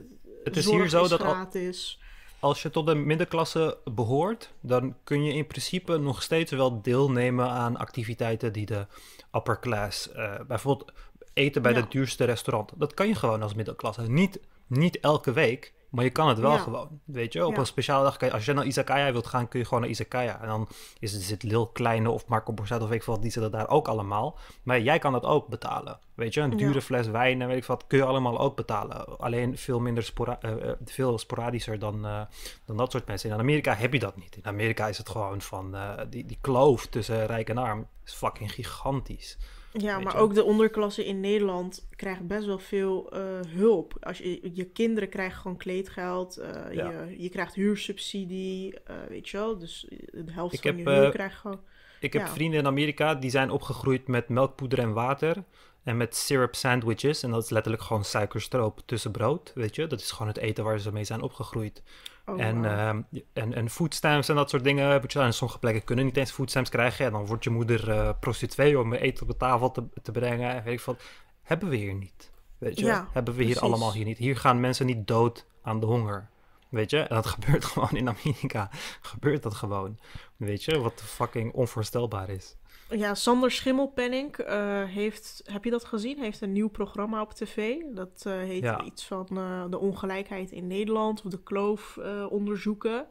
het, is hier zo dat gratis. als je tot de middenklasse behoort, dan kun je in principe nog steeds wel deelnemen aan activiteiten die de upper class, eh, bijvoorbeeld eten bij het duurste restaurant. Dat kan je gewoon als middenklasse. Niet, niet elke week, maar je kan het wel gewoon, weet je. Op een speciale dag, je, als je naar Izakaya wilt gaan, kun je gewoon naar Izakaya. En dan is het, zit Lil Kleine of Marco Borsato of weet ik wat, die zitten daar ook allemaal. Maar jij kan dat ook betalen, weet je. Een dure fles wijn en weet ik wat, kun je allemaal ook betalen. Alleen veel minder spora eh, eh, veel sporadischer dan, eh, dan dat soort mensen. In Amerika heb je dat niet. In Amerika is het gewoon van, die, die kloof tussen rijk en arm is fucking gigantisch. Ja, maar ook de onderklasse in Nederland krijgt best wel veel eh, hulp. Als je, je kinderen krijgen gewoon kleedgeld, eh, je, je krijgt huursubsidie, eh, weet je wel. Dus de helft ik van heb, je huur krijgt gewoon... Ik heb vrienden in Amerika die zijn opgegroeid met melkpoeder en water en met syrup sandwiches. En dat is letterlijk gewoon suikerstroop tussen brood, weet je. Dat is gewoon het eten waar ze mee zijn opgegroeid. Oh, en, wow. Ehm, en, en foodstamps en dat soort dingen heb ik gedaan. En sommige plekken kunnen niet eens foodstamps krijgen. En dan wordt je moeder uh, prostituee om eten op de tafel te, te brengen. En weet ik wat. Hebben we hier niet. Weet je? hebben we hier allemaal hier niet. Hier gaan mensen niet dood aan de honger. Weet je? En dat gebeurt gewoon in Amerika. gebeurt dat gewoon. Weet je? Wat fucking onvoorstelbaar is. Ja, Sander Schimmelpenning eh, heeft, heb je dat gezien? Heeft een nieuw programma op tv. Dat eh, heet iets van eh, de ongelijkheid in Nederland of de kloof onderzoeken.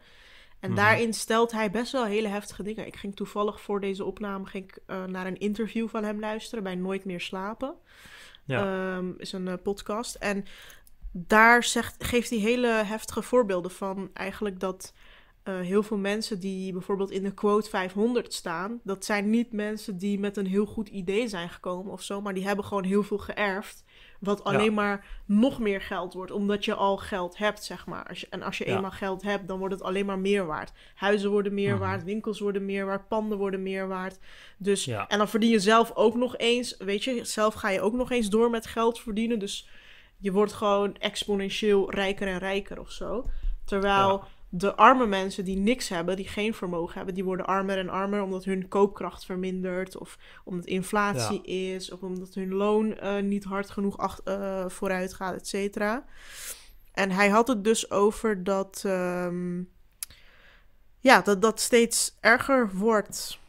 En mhm. daarin stelt hij best wel hele heftige dingen. Ik ging toevallig voor deze opname ging ik, naar een interview van hem luisteren bij Nooit meer slapen. Ja. Um, is een podcast. En daar zegt, geeft hij hele heftige voorbeelden van eigenlijk dat eh, heel veel mensen die bijvoorbeeld in de quote 500 staan, dat zijn niet mensen die met een heel goed idee zijn gekomen of zo, maar die hebben gewoon heel veel geërfd. Wat alleen maar nog meer geld wordt, omdat je al geld hebt, zeg maar. Als je, en als je eenmaal geld hebt, dan wordt het alleen maar meer waard. Huizen worden meer mhm. waard, winkels worden meer waard, panden worden meer waard. Dus, En dan verdien je zelf ook nog eens, weet je, zelf ga je ook nog eens door met geld verdienen. Dus je wordt gewoon exponentieel rijker en rijker of zo. Terwijl de arme mensen die niks hebben, die geen vermogen hebben, die worden armer en armer omdat hun koopkracht vermindert of omdat inflatie is of omdat hun loon eh, niet hard genoeg eh, vooruit gaat, et cetera. En hij had het dus over dat, ehm, ja, dat dat steeds erger wordt.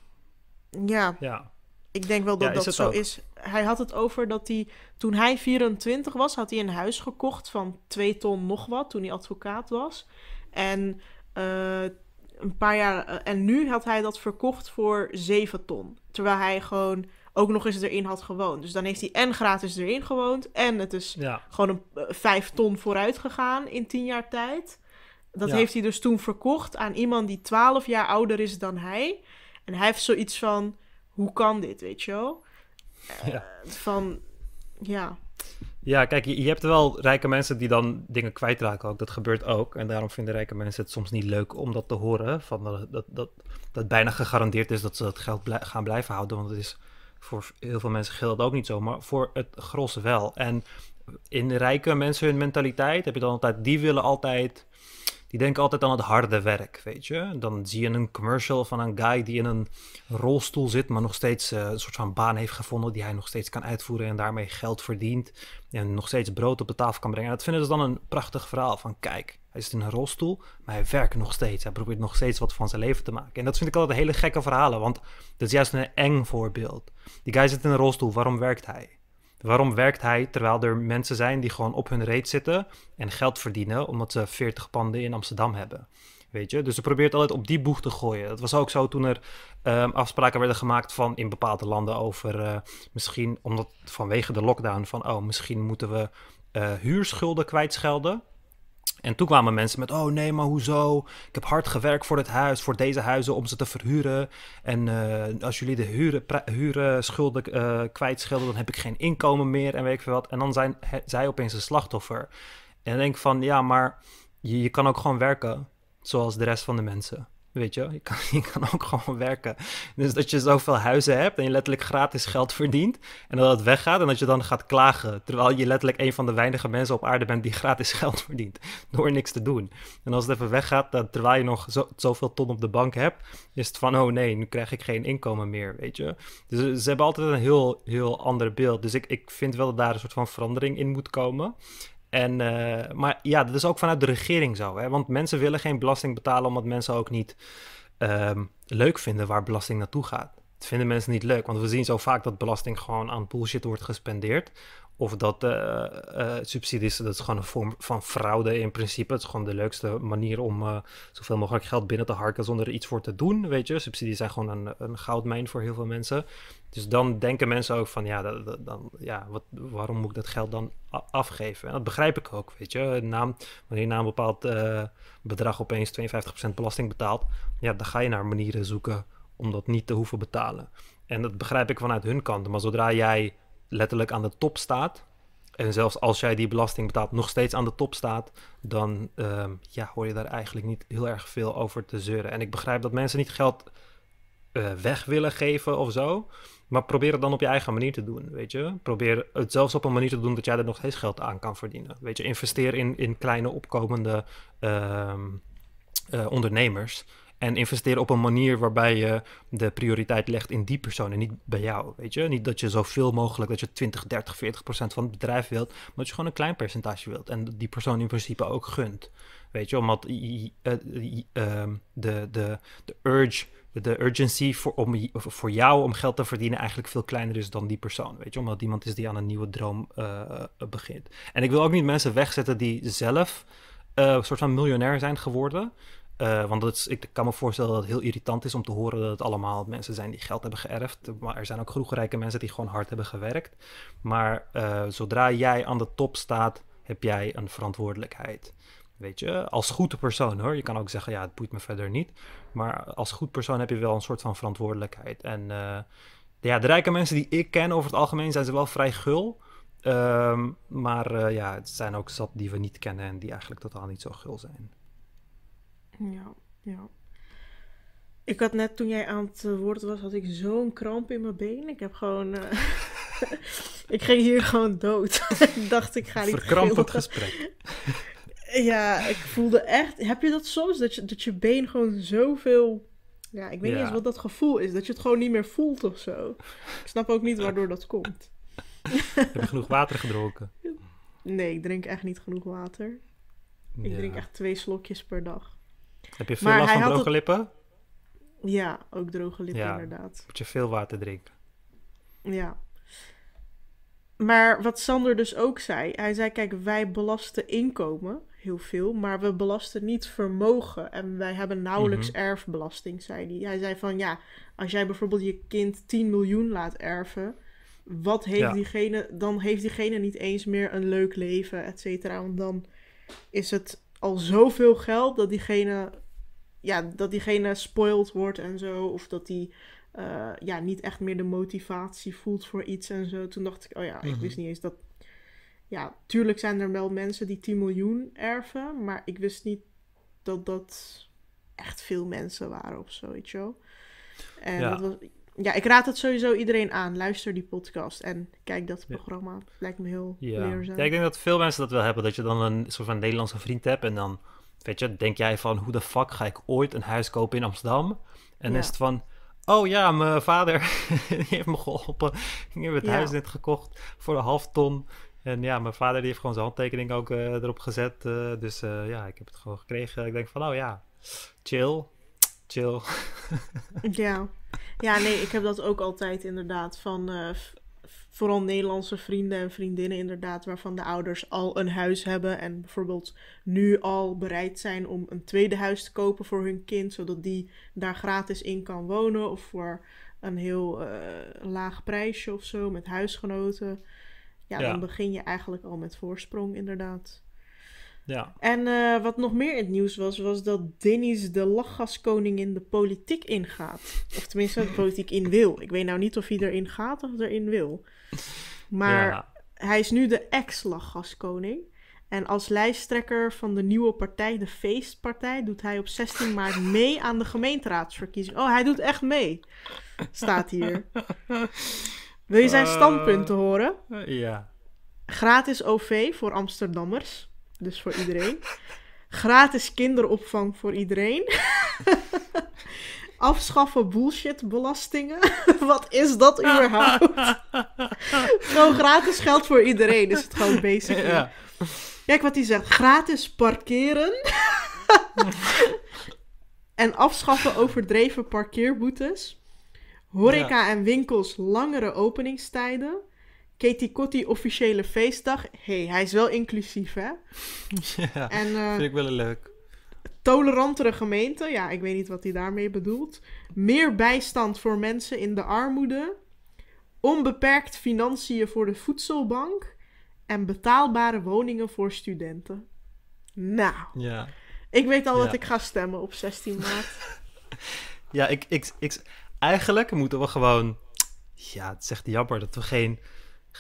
Ja. ja. Ik denk wel dat dat zo is. Hij had het over dat hij, toen hij 24 was, had hij een huis gekocht van 2 ton nog wat, toen hij advocaat was. En eh, een paar jaar. Eh, en nu had hij dat verkocht voor 7 ton. Terwijl hij gewoon ook nog eens erin had gewoond. Dus dan heeft hij en gratis erin gewoond. En het is gewoon een, uh, eh, 5 ton vooruit gegaan in 10 jaar tijd. Dat heeft hij dus toen verkocht aan iemand die 12 jaar ouder is dan hij. En hij heeft zoiets van: hoe kan dit, weet je wel? Ja. Van ja. Ja, kijk, je, hebt wel rijke mensen die dan dingen kwijtraken ook. Dat gebeurt ook. En daarom vinden rijke mensen het soms niet leuk om dat te horen. Van dat, dat, dat, bijna gegarandeerd is dat ze dat geld gaan blijven houden. Want het is voor heel veel mensen geld ook niet zo. Maar voor het gros wel. En in rijke mensen hun mentaliteit heb je dan altijd... Die willen altijd die denken altijd aan het harde werk, weet je. Dan zie je een commercial van een guy die in een rolstoel zit, maar nog steeds eh, een soort van baan heeft gevonden die hij nog steeds kan uitvoeren en daarmee geld verdient en nog steeds brood op de tafel kan brengen. En dat vinden ze dan een prachtig verhaal van kijk, hij zit in een rolstoel, maar hij werkt nog steeds. Hij probeert nog steeds wat van zijn leven te maken. En dat vind ik altijd hele gekke verhalen, want dat is juist een eng voorbeeld. Die guy zit in een rolstoel, waarom werkt hij? Waarom werkt hij terwijl er mensen zijn die gewoon op hun reet zitten en geld verdienen omdat ze 40 panden in Amsterdam hebben? Weet je? Dus ze probeert altijd op die boeg te gooien. Dat was ook zo toen er ehm, afspraken werden gemaakt van in bepaalde landen over eh, misschien, omdat vanwege de lockdown, van oh, misschien moeten we eh, huurschulden kwijtschelden. En toen kwamen mensen met: Oh nee, maar hoezo? Ik heb hard gewerkt voor dit huis, voor deze huizen om ze te verhuren. En eh, als jullie de huren, huren schulden eh, kwijtschelden, dan heb ik geen inkomen meer en weet ik veel wat. En dan zijn zij opeens een slachtoffer. En dan denk ik van: Ja, maar je kan ook gewoon werken zoals de rest van de mensen. Weet je, je kan, je kan ook gewoon werken. Dus dat je zoveel huizen hebt en je letterlijk gratis geld verdient. En dat het weggaat en dat je dan gaat klagen. Terwijl je letterlijk een van de weinige mensen op aarde bent die gratis geld verdient. Door niks te doen. En als het even weggaat, dat, terwijl je nog zo, zoveel ton op de bank hebt. Is het van, oh nee, nu krijg ik geen inkomen meer. Weet je. Dus eh, ze hebben altijd een heel, heel ander beeld. Dus ik, ik vind wel dat daar een soort van verandering in moet komen. En, eh, maar ja, dat is ook vanuit de regering zo. Hè? Want mensen willen geen belasting betalen omdat mensen ook niet ehm, leuk vinden waar belasting naartoe gaat. Dat vinden mensen niet leuk, want we zien zo vaak dat belasting gewoon aan bullshit wordt gespendeerd. Of dat uh, eh, uh, eh, subsidies, dat is gewoon een vorm van fraude in principe. Het is gewoon de leukste manier om eh, zoveel mogelijk geld binnen te harken zonder er iets voor te doen, weet je. Subsidies zijn gewoon een, een goudmijn voor heel veel mensen. Dus dan denken mensen ook van, ja, dan, ja wat, waarom moet ik dat geld dan afgeven? En dat begrijp ik ook, weet je. Naam, wanneer je na een bepaald bedrag opeens 52% belasting betaalt, ja, dan ga je naar manieren zoeken om dat niet te hoeven betalen. En dat begrijp ik vanuit hun kant. Maar zodra jij letterlijk aan de top staat, en zelfs als jij die belasting betaalt, nog steeds aan de top staat, dan ehm, ja, hoor je daar eigenlijk niet heel erg veel over te zeuren. En ik begrijp dat mensen niet geld eh, weg willen geven of zo, maar probeer het dan op je eigen manier te doen, weet je. Probeer het zelfs op een manier te doen dat jij er nog steeds geld aan kan verdienen. Weet je, investeer in, in kleine opkomende ehm, eh, ondernemers. En investeren op een manier waarbij je de prioriteit legt in die persoon en niet bij jou. Weet je, niet dat je zoveel mogelijk, dat je 20, 30, 40 procent van het bedrijf wilt, maar dat je gewoon een klein percentage wilt en die persoon in principe ook gunt. Weet je, omdat eh, ehm, de, de, de urge de urgency voor, om, voor jou om geld te verdienen eigenlijk veel kleiner is dan die persoon. Weet je, omdat iemand is die aan een nieuwe droom eh, eh, begint. En ik wil ook niet mensen wegzetten die zelf een soort van miljonair zijn geworden. Eh, want dat ik kan me voorstellen dat het heel irritant is om te horen dat het allemaal mensen zijn die geld hebben geërfd. Maar er zijn ook genoeg rijke mensen die gewoon hard hebben gewerkt. Maar eh, zodra jij aan de top staat, heb jij een verantwoordelijkheid. Weet je, als goede persoon hoor. Je kan ook zeggen, ja, het boeit me verder niet. Maar als goed persoon heb je wel een soort van verantwoordelijkheid. En eh, ja, de rijke mensen die ik ken over het algemeen zijn ze wel vrij gul. Ehm, maar ja, het zijn ook zat die we niet kennen en die eigenlijk totaal niet zo gul zijn. Ja, ja. Ik had net toen jij aan het eh, woord was, had ik zo'n kramp in mijn been. Ik heb gewoon. Eh, ik ging hier gewoon dood. ik dacht, ik ga niet. Verkrampend gesprek. ja, ik voelde echt. Heb je dat soms? Dat je, dat je been gewoon zoveel. Ja, ik weet niet eens wat dat gevoel is. Dat je het gewoon niet meer voelt of zo. Ik snap ook niet waardoor dat komt. heb je genoeg water gedronken? Nee, ik drink echt niet genoeg water. Ik drink echt twee slokjes per dag. Heb je veel maar last van droge lippen? Ja, ook droge lippen inderdaad. Moet je veel water drinken. Ja. Maar wat Sander dus ook zei, hij zei: kijk, wij belasten inkomen heel veel, maar we belasten niet vermogen en wij hebben nauwelijks mhm. erfbelasting, zei hij. Hij zei van ja, als jij bijvoorbeeld je kind 10 miljoen laat erven, wat heeft diegene, dan heeft diegene niet eens meer een leuk leven, et cetera. Want dan is het al zoveel geld dat diegene, ja, dat diegene spoiled wordt en zo. Of dat die eh, ja, niet echt meer de motivatie voelt voor iets en zo. Toen dacht ik, oh ja, ik mhm. wist niet eens dat. Ja, tuurlijk zijn er wel mensen die 10 miljoen erven, maar ik wist niet dat dat echt veel mensen waren of zo, weet je wel. En dat was, ja, ik raad het sowieso iedereen aan. Luister die podcast en kijk dat programma. Het lijkt me heel leerzaam. Ja, ik denk dat veel mensen dat wel hebben. Dat je dan een soort van Nederlandse vriend hebt. En dan, weet je, denk jij van... Hoe de fuck ga ik ooit een huis kopen in Amsterdam? En ja. is het van... Oh ja, mijn vader die heeft me geholpen. Ik heb het huis net gekocht voor een half ton. En ja, mijn vader die heeft gewoon zijn handtekening ook eh, erop gezet. Eh, dus eh, ja, ik heb het gewoon gekregen. Ik denk van, oh ja, chill, chill. ja. Ja, nee, ik heb dat ook altijd inderdaad van eh, vooral Nederlandse vrienden en vriendinnen inderdaad, waarvan de ouders al een huis hebben en bijvoorbeeld nu al bereid zijn om een tweede huis te kopen voor hun kind, zodat die daar gratis in kan wonen of voor een heel eh, laag prijsje of zo met huisgenoten. ja, dan begin je eigenlijk al met voorsprong inderdaad. Ja. En eh, wat nog meer in het nieuws was, was dat Dennis de lachgaskoning in de politiek ingaat. Of tenminste, de politiek in wil. Ik weet nou niet of hij erin gaat of erin wil. Maar hij is nu de ex-lachgaskoning. En als lijsttrekker van de nieuwe partij, de Feestpartij, doet hij op 16 maart mee aan de gemeenteraadsverkiezingen. Oh, hij doet echt mee, staat hier. Wil je zijn eh, standpunten horen? ja. Gratis OV voor Amsterdammers. Dus voor iedereen. Gratis kinderopvang voor iedereen. Afschaffen bullshitbelastingen. Wat is dat überhaupt? gewoon gratis geld voor iedereen is het gewoon basic. Kijk wat hij zegt. Gratis parkeren. en afschaffen overdreven parkeerboetes. Horeca en winkels langere openingstijden. Katie Kotti officiële feestdag. Hé, hey, hij is wel inclusief, hè? Ja, en, eh, vind ik wel leuk. Tolerantere gemeente. Ja, ik weet niet wat hij daarmee bedoelt. Meer bijstand voor mensen in de armoede. Onbeperkt financiën voor de voedselbank. En betaalbare woningen voor studenten. Nou. Ja. Ik weet al dat ik ga stemmen op 16 maart. ja, ik, ik, ik, eigenlijk moeten we gewoon... Ja, het zegt jammer dat we geen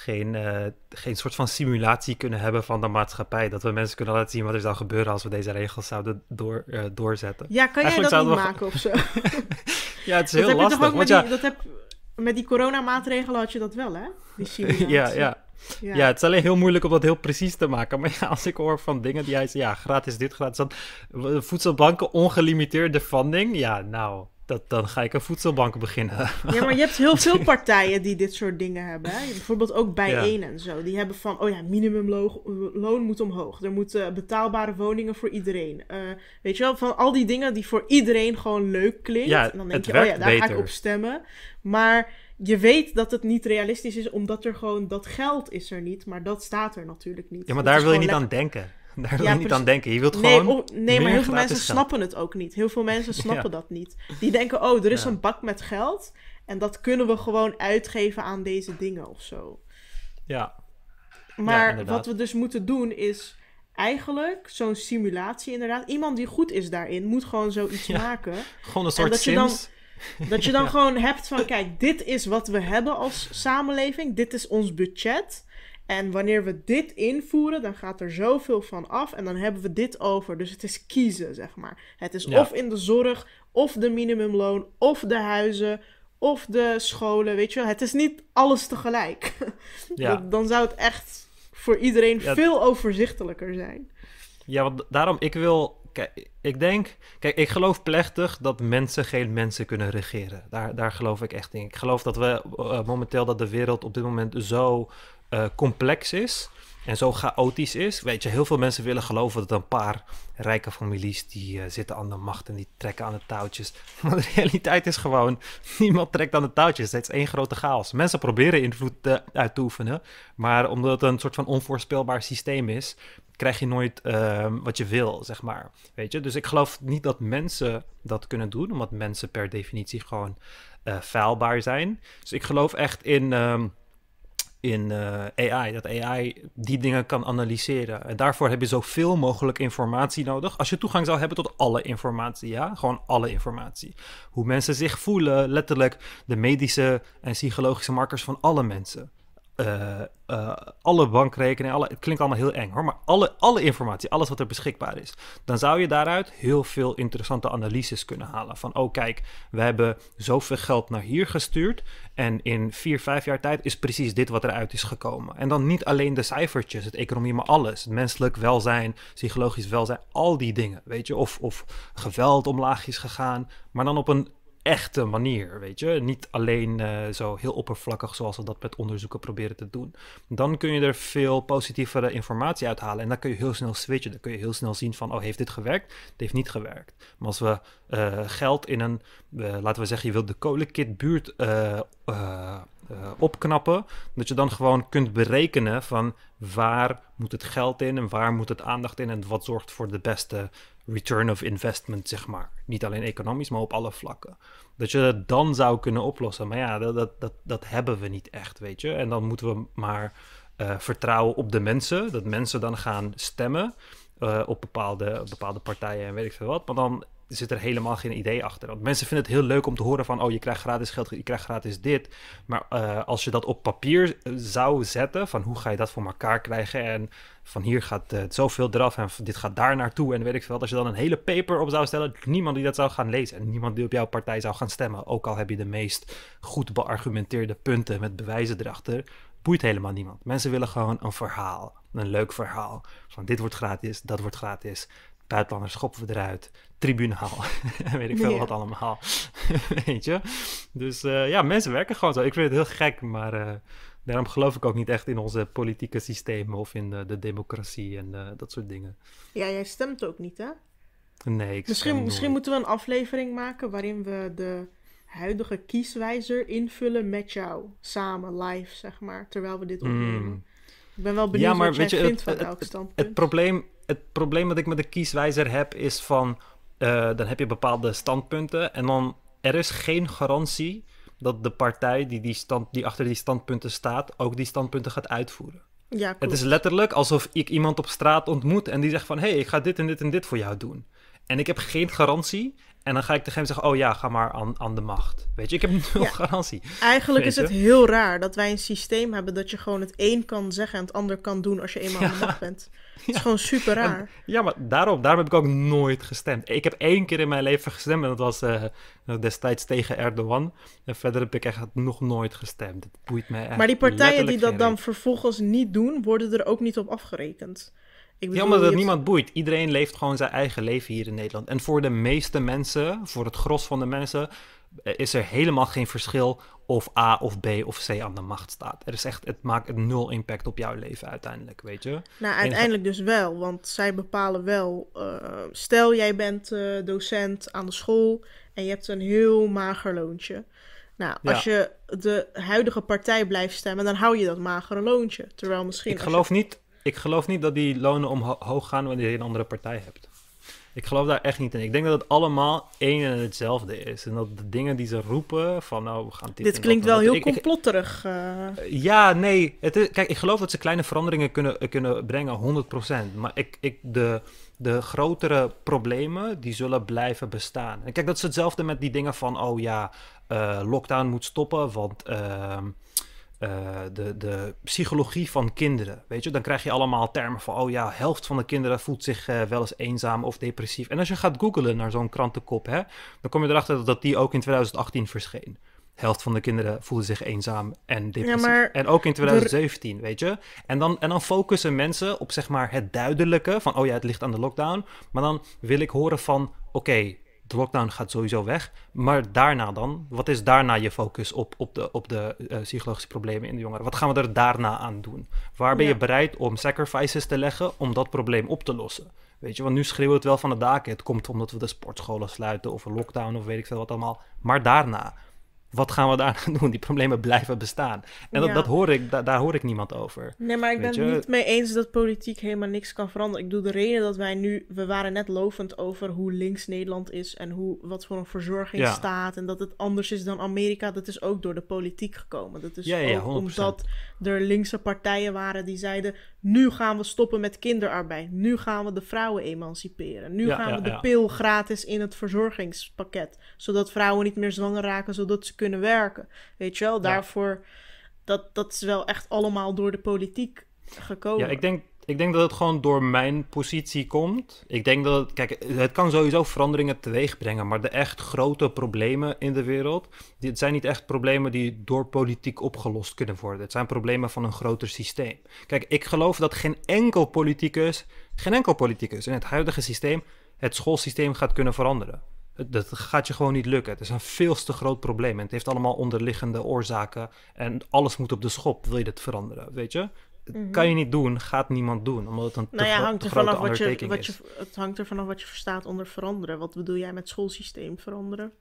geen, eh, geen soort van simulatie kunnen hebben van de maatschappij. Dat we mensen kunnen laten zien wat er zou gebeuren als we deze regels zouden door, eh, doorzetten. Ja, kan je dat niet maken of zo? ja, het is heel lastig. Die, dat heb, met die coronamaatregelen had je dat wel, hè? Die simulatie. ja, ja. Ja. ja. het is alleen heel moeilijk om dat heel precies te maken. Maar ja, als ik hoor van dingen die hij zegt, ja, gratis dit, gratis dat. Eh, voedselbanken, ongelimiteerde funding. Ja, nou, dat, dan ga ik een voedselbank beginnen. Ja, maar je hebt heel veel partijen die dit soort dingen hebben. Hè? Bijvoorbeeld ook bij ja. en zo. Die hebben van, oh ja, minimumloon moet omhoog. Er moeten betaalbare woningen voor iedereen. Eh, weet je wel, van al die dingen die voor iedereen gewoon leuk klinkt. Ja, en dan denk je, oh ja, daar ga ik op stemmen. Maar je weet dat het niet realistisch is, omdat er gewoon dat geld is er niet. Maar dat staat er natuurlijk niet. Ja, maar daar wil je niet aan denken. Daar wil je niet aan denken. Je wilt nee, gewoon. nee, maar heel veel mensen snappen het ook niet. Heel veel mensen snappen dat niet. Die denken: oh, er is een bak met geld. En dat kunnen we gewoon uitgeven aan deze dingen of zo. Ja. Maar wat we dus moeten doen is eigenlijk zo'n simulatie inderdaad. Iemand die goed is daarin moet gewoon zoiets maken. Gewoon een soort dat Je dan, dat je dan gewoon hebt van, kijk, dit is wat we hebben als samenleving. Dit is ons budget. En wanneer we dit invoeren, dan gaat er zoveel van af en dan hebben we dit over. Dus het is kiezen, zeg maar. Het is of in de zorg, of de minimumloon, of de huizen, of de scholen, weet je wel. Het is niet alles tegelijk. dan zou het echt voor iedereen veel overzichtelijker zijn. Ja, want daarom, ik wil... Kijk, ik denk... Kijk, ik geloof plechtig dat mensen geen mensen kunnen regeren. Daar, daar geloof ik echt in. Ik geloof dat we eh, momenteel, dat de wereld op dit moment zo eh, complex is en zo chaotisch is. Weet je, heel veel mensen willen geloven dat een paar rijke families die eh, zitten aan de macht en die trekken aan de touwtjes. Maar de realiteit is gewoon, niemand trekt aan de touwtjes. Het is één grote chaos. Mensen proberen invloed eh, uit te oefenen, maar omdat het een soort van onvoorspelbaar systeem is, krijg je nooit ehm, wat je wil, zeg maar. Weet je, dus ik geloof niet dat mensen dat kunnen doen, omdat mensen per definitie gewoon faalbaar zijn. Dus ik geloof echt in... Ehm, in eh, AI. Dat AI die dingen kan analyseren. En daarvoor heb je zoveel mogelijk informatie nodig. Als je toegang zou hebben tot alle informatie, ja, gewoon alle informatie. Hoe mensen zich voelen, letterlijk de medische en psychologische markers van alle mensen. Eh, eh, alle bankrekeningen, alle, het klinkt allemaal heel eng hoor, maar alle, alle informatie, alles wat er beschikbaar is, dan zou je daaruit heel veel interessante analyses kunnen halen. Van, oh kijk, we hebben zoveel geld naar hier gestuurd en in vier, vijf jaar tijd is precies dit wat eruit is gekomen. En dan niet alleen de cijfertjes, het economie, maar alles. Het menselijk welzijn, psychologisch welzijn, al die dingen, weet je. Of, of geweld omlaag is gegaan, maar dan op een echte manier, weet je. Niet alleen eh, zo heel oppervlakkig zoals we dat met onderzoeken proberen te doen. Dan kun je er veel positievere informatie uithalen en dan kun je heel snel switchen. Dan kun je heel snel zien van, oh, heeft dit gewerkt? Het heeft niet gewerkt. Maar als we eh, geld in een, eh, laten we zeggen, je wilt de kolenkitbuurt opknappen, dat je dan gewoon kunt berekenen van waar moet het geld in en waar moet het aandacht in en wat zorgt voor de beste return of investment, zeg maar. Niet alleen economisch, maar op alle vlakken. Dat je dat dan zou kunnen oplossen. Maar ja, dat, dat, dat, dat hebben we niet echt, weet je. En dan moeten we maar eh, vertrouwen op de mensen. Dat mensen dan gaan stemmen eh, op bepaalde, bepaalde partijen en weet ik veel wat. Maar dan zit er helemaal geen idee achter. Want mensen vinden het heel leuk om te horen van... oh, je krijgt gratis geld, je krijgt gratis dit. Maar eh, als je dat op papier zou zetten... van hoe ga je dat voor elkaar krijgen... en van hier gaat het eh, zoveel eraf en dit gaat daar naartoe en weet ik veel. Als je dan een hele paper op zou stellen, niemand die dat zou gaan lezen en niemand die op jouw partij zou gaan stemmen. Ook al heb je de meest goed beargumenteerde punten met bewijzen erachter, boeit helemaal niemand. Mensen willen gewoon een verhaal, een leuk verhaal. Van dit wordt gratis, dat wordt gratis. Buitenlanders schoppen we eruit. Tribunaal. weet ik veel wat allemaal. weet je? Dus eh, ja, mensen werken gewoon zo. Ik vind het heel gek, maar... Eh, daarom geloof ik ook niet echt in onze politieke systemen of in de, de democratie en eh, dat soort dingen. Ja, jij stemt ook niet, hè? Nee, ik misschien, misschien moeten we een aflevering maken waarin we de huidige kieswijzer invullen met jou. Samen, live, zeg maar, terwijl we dit mm. opnemen. Ik ben wel benieuwd ja, maar wat weet je, vindt het, van elk standpunt. Het, probleem, het probleem dat ik met de kieswijzer heb is van... Eh, dan heb je bepaalde standpunten en dan... Er is geen garantie dat de partij die, die, stand, die achter die standpunten staat, ook die standpunten gaat uitvoeren. Ja, Het is letterlijk alsof ik iemand op straat ontmoet en die zegt van... hé, hey, ik ga dit en dit en dit voor jou doen. En ik heb geen garantie. En dan ga ik tegen hem zeggen, oh ja, ga maar aan, aan de macht. Weet je, ik heb nul ja, garantie. Eigenlijk is het heel raar dat wij een systeem hebben... dat je gewoon het een kan zeggen en het ander kan doen als je eenmaal aan de macht bent. ja. is gewoon super raar. ja, maar daarom, daarom heb ik ook nooit gestemd. Ik heb één keer in mijn leven gestemd en dat was eh, eh, destijds tegen Erdogan. En verder heb ik echt nog nooit gestemd. Het boeit mij echt. Maar die partijen die dat dan vervolgens niet doen, worden er ook niet op afgerekend. Ik bedoel, ja, omdat het niemand boeit. Iedereen leeft gewoon zijn eigen leven hier in Nederland. En voor de meeste mensen, voor het gros van de mensen, eh, is er helemaal geen verschil of A of B of C aan de macht staat. Er is echt, het maakt nul impact op jouw leven uiteindelijk, weet je? Nou, uiteindelijk dus wel, want zij bepalen wel. Eh, stel jij bent eh, docent aan de school en je hebt een heel mager loontje. Nou, als je de huidige partij blijft stemmen, dan hou je dat magere loontje. Terwijl misschien. Ik geloof, niet, ik geloof niet dat die lonen omhoog gaan wanneer je een andere partij hebt. Ik geloof daar echt niet in. Ik denk dat het allemaal één en hetzelfde is. En dat de dingen die ze roepen, van nou, we gaan dit... Dit klinkt wel heel complotterig. Eh. Eh, ja, nee. Het kijk, ik geloof dat ze kleine veranderingen kunnen, eh, kunnen brengen, 100%. Maar ik, ik, de, de grotere problemen, die zullen blijven bestaan. En kijk, dat is hetzelfde met die dingen van, oh ja, lockdown moet stoppen, want... Ehm, eh, de, de psychologie van kinderen. Weet je, dan krijg je allemaal termen van: oh ja, helft van de kinderen voelt zich eh, wel eens eenzaam of depressief. En als je gaat googelen naar zo'n krantenkop, hè, dan kom je erachter dat die ook in 2018 verscheen. Helft van de kinderen voelde zich eenzaam en depressief. en ook in 2017, weet je. En dan, en dan focussen mensen op zeg maar het duidelijke van: oh ja, het ligt aan de lockdown. Maar dan wil ik horen van: oké, de lockdown gaat sowieso weg. Maar daarna dan? Wat is daarna je focus op, op de, op de eh, psychologische problemen in de jongeren? Wat gaan we er daarna aan doen? Waar ben je bereid om sacrifices te leggen om dat probleem op te lossen? Weet je, want nu schreeuwen we het wel van de daken. Het komt omdat we de sportscholen sluiten of een lockdown of weet ik veel wat allemaal. Maar daarna, wat gaan we daar doen? Die problemen blijven bestaan. En dat, dat hoor ik, daar hoor ik niemand over. Nee, maar ik ben het niet mee eens dat politiek helemaal niks kan veranderen. Ik doe de reden dat wij nu, we waren net lovend over hoe links Nederland is en hoe, wat voor een verzorging staat en dat het anders is dan Amerika. Dat is ook door de politiek gekomen. Dat is ja, ook omdat er linkse partijen waren die zeiden, nu gaan we stoppen met kinderarbeid. Nu gaan we de vrouwen emanciperen. Nu gaan we de pil gratis in het verzorgingspakket. Zodat vrouwen niet meer zwanger raken, zodat ze kunnen kunnen werken. Weet je wel, daarvoor, dat, dat is wel echt allemaal door de politiek gekomen. Ja, ik denk, ik denk dat het gewoon door mijn positie komt. Ik denk dat, het, kijk, het kan sowieso veranderingen teweeg brengen, maar de echt grote problemen in de wereld, dit zijn niet echt problemen die door politiek opgelost kunnen worden. Het zijn problemen van een groter systeem. Kijk, ik geloof dat geen enkel politicus, geen enkel politicus in het huidige systeem het schoolsysteem gaat kunnen veranderen dat gaat je gewoon niet lukken. Het is een veel te groot probleem. En het heeft allemaal onderliggende oorzaken. En alles moet op de schop. Wil je dit veranderen? Weet je? Mm Kan je niet doen, gaat niemand doen. Omdat het een nou ja, hangt te grote wat je, is. Het hangt er vanaf wat je verstaat onder veranderen. Wat bedoel jij met schoolsysteem veranderen?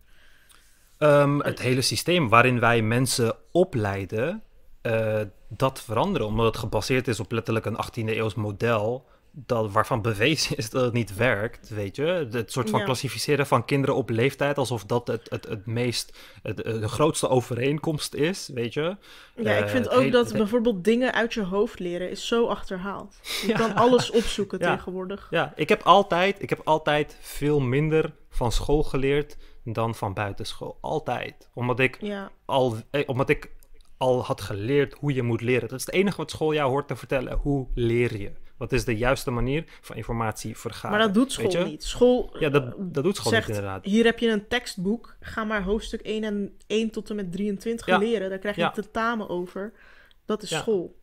Ehm, het hele systeem waarin wij mensen opleiden, eh, dat veranderen. Omdat het gebaseerd is op letterlijk een 18e eeuws model dat, waarvan bewezen is dat het niet werkt, weet je. Het soort van ja. klassificeren van kinderen op leeftijd alsof dat het, het, het meest, het, de grootste overeenkomst is, weet je. Ja, ik eh, vind ook dat bijvoorbeeld dingen uit je hoofd leren is zo achterhaald. Je kan alles opzoeken tegenwoordig. Ja, ik heb, altijd, ik heb altijd veel minder van school geleerd dan van buitenschool. Altijd. Omdat ik, al, eh, omdat ik al had geleerd hoe je moet leren. Dat is het enige wat school jou hoort te vertellen. Hoe leer je? Wat is de juiste manier van informatie vergaren? Maar dat doet school niet. School, ja, dat, eh, dat doet school zegt, inderdaad. Hier heb je een tekstboek. Ga maar hoofdstuk 1 en 1 tot en met 23 leren. Daar krijg je ja. te over. Dat is school.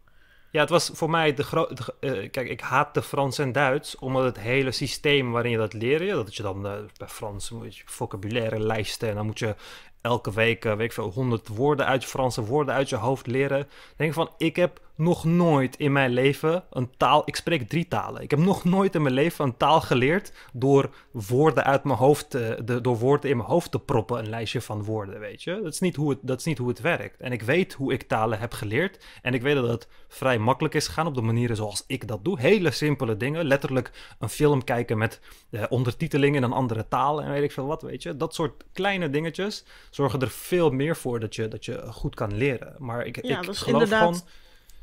Ja, het was voor mij de grote. Eh, kijk, ik haat de Frans en Duits, omdat het hele systeem waarin je dat leert, dat je dan eh, bij Frans moet je vocabulaire lijsten en dan moet je elke week, weet ik veel, honderd woorden uit Franse woorden uit je hoofd leren. denk van, ik heb nog nooit in mijn leven een taal. Ik spreek drie talen. Ik heb nog nooit in mijn leven een taal geleerd door woorden uit mijn hoofd. de, door woorden in mijn hoofd te proppen. Een lijstje van woorden, weet je. Dat is, niet hoe het, dat is niet hoe het werkt. En ik weet hoe ik talen heb geleerd. En ik weet dat het vrij makkelijk is gegaan op de manieren zoals ik dat doe. Hele simpele dingen. Letterlijk een film kijken met eh, ondertiteling in een andere taal. En weet ik veel wat, weet je. Dat soort kleine dingetjes zorgen er veel meer voor dat je, dat je goed kan leren. Maar ik, ik geloof inderdaad... gewoon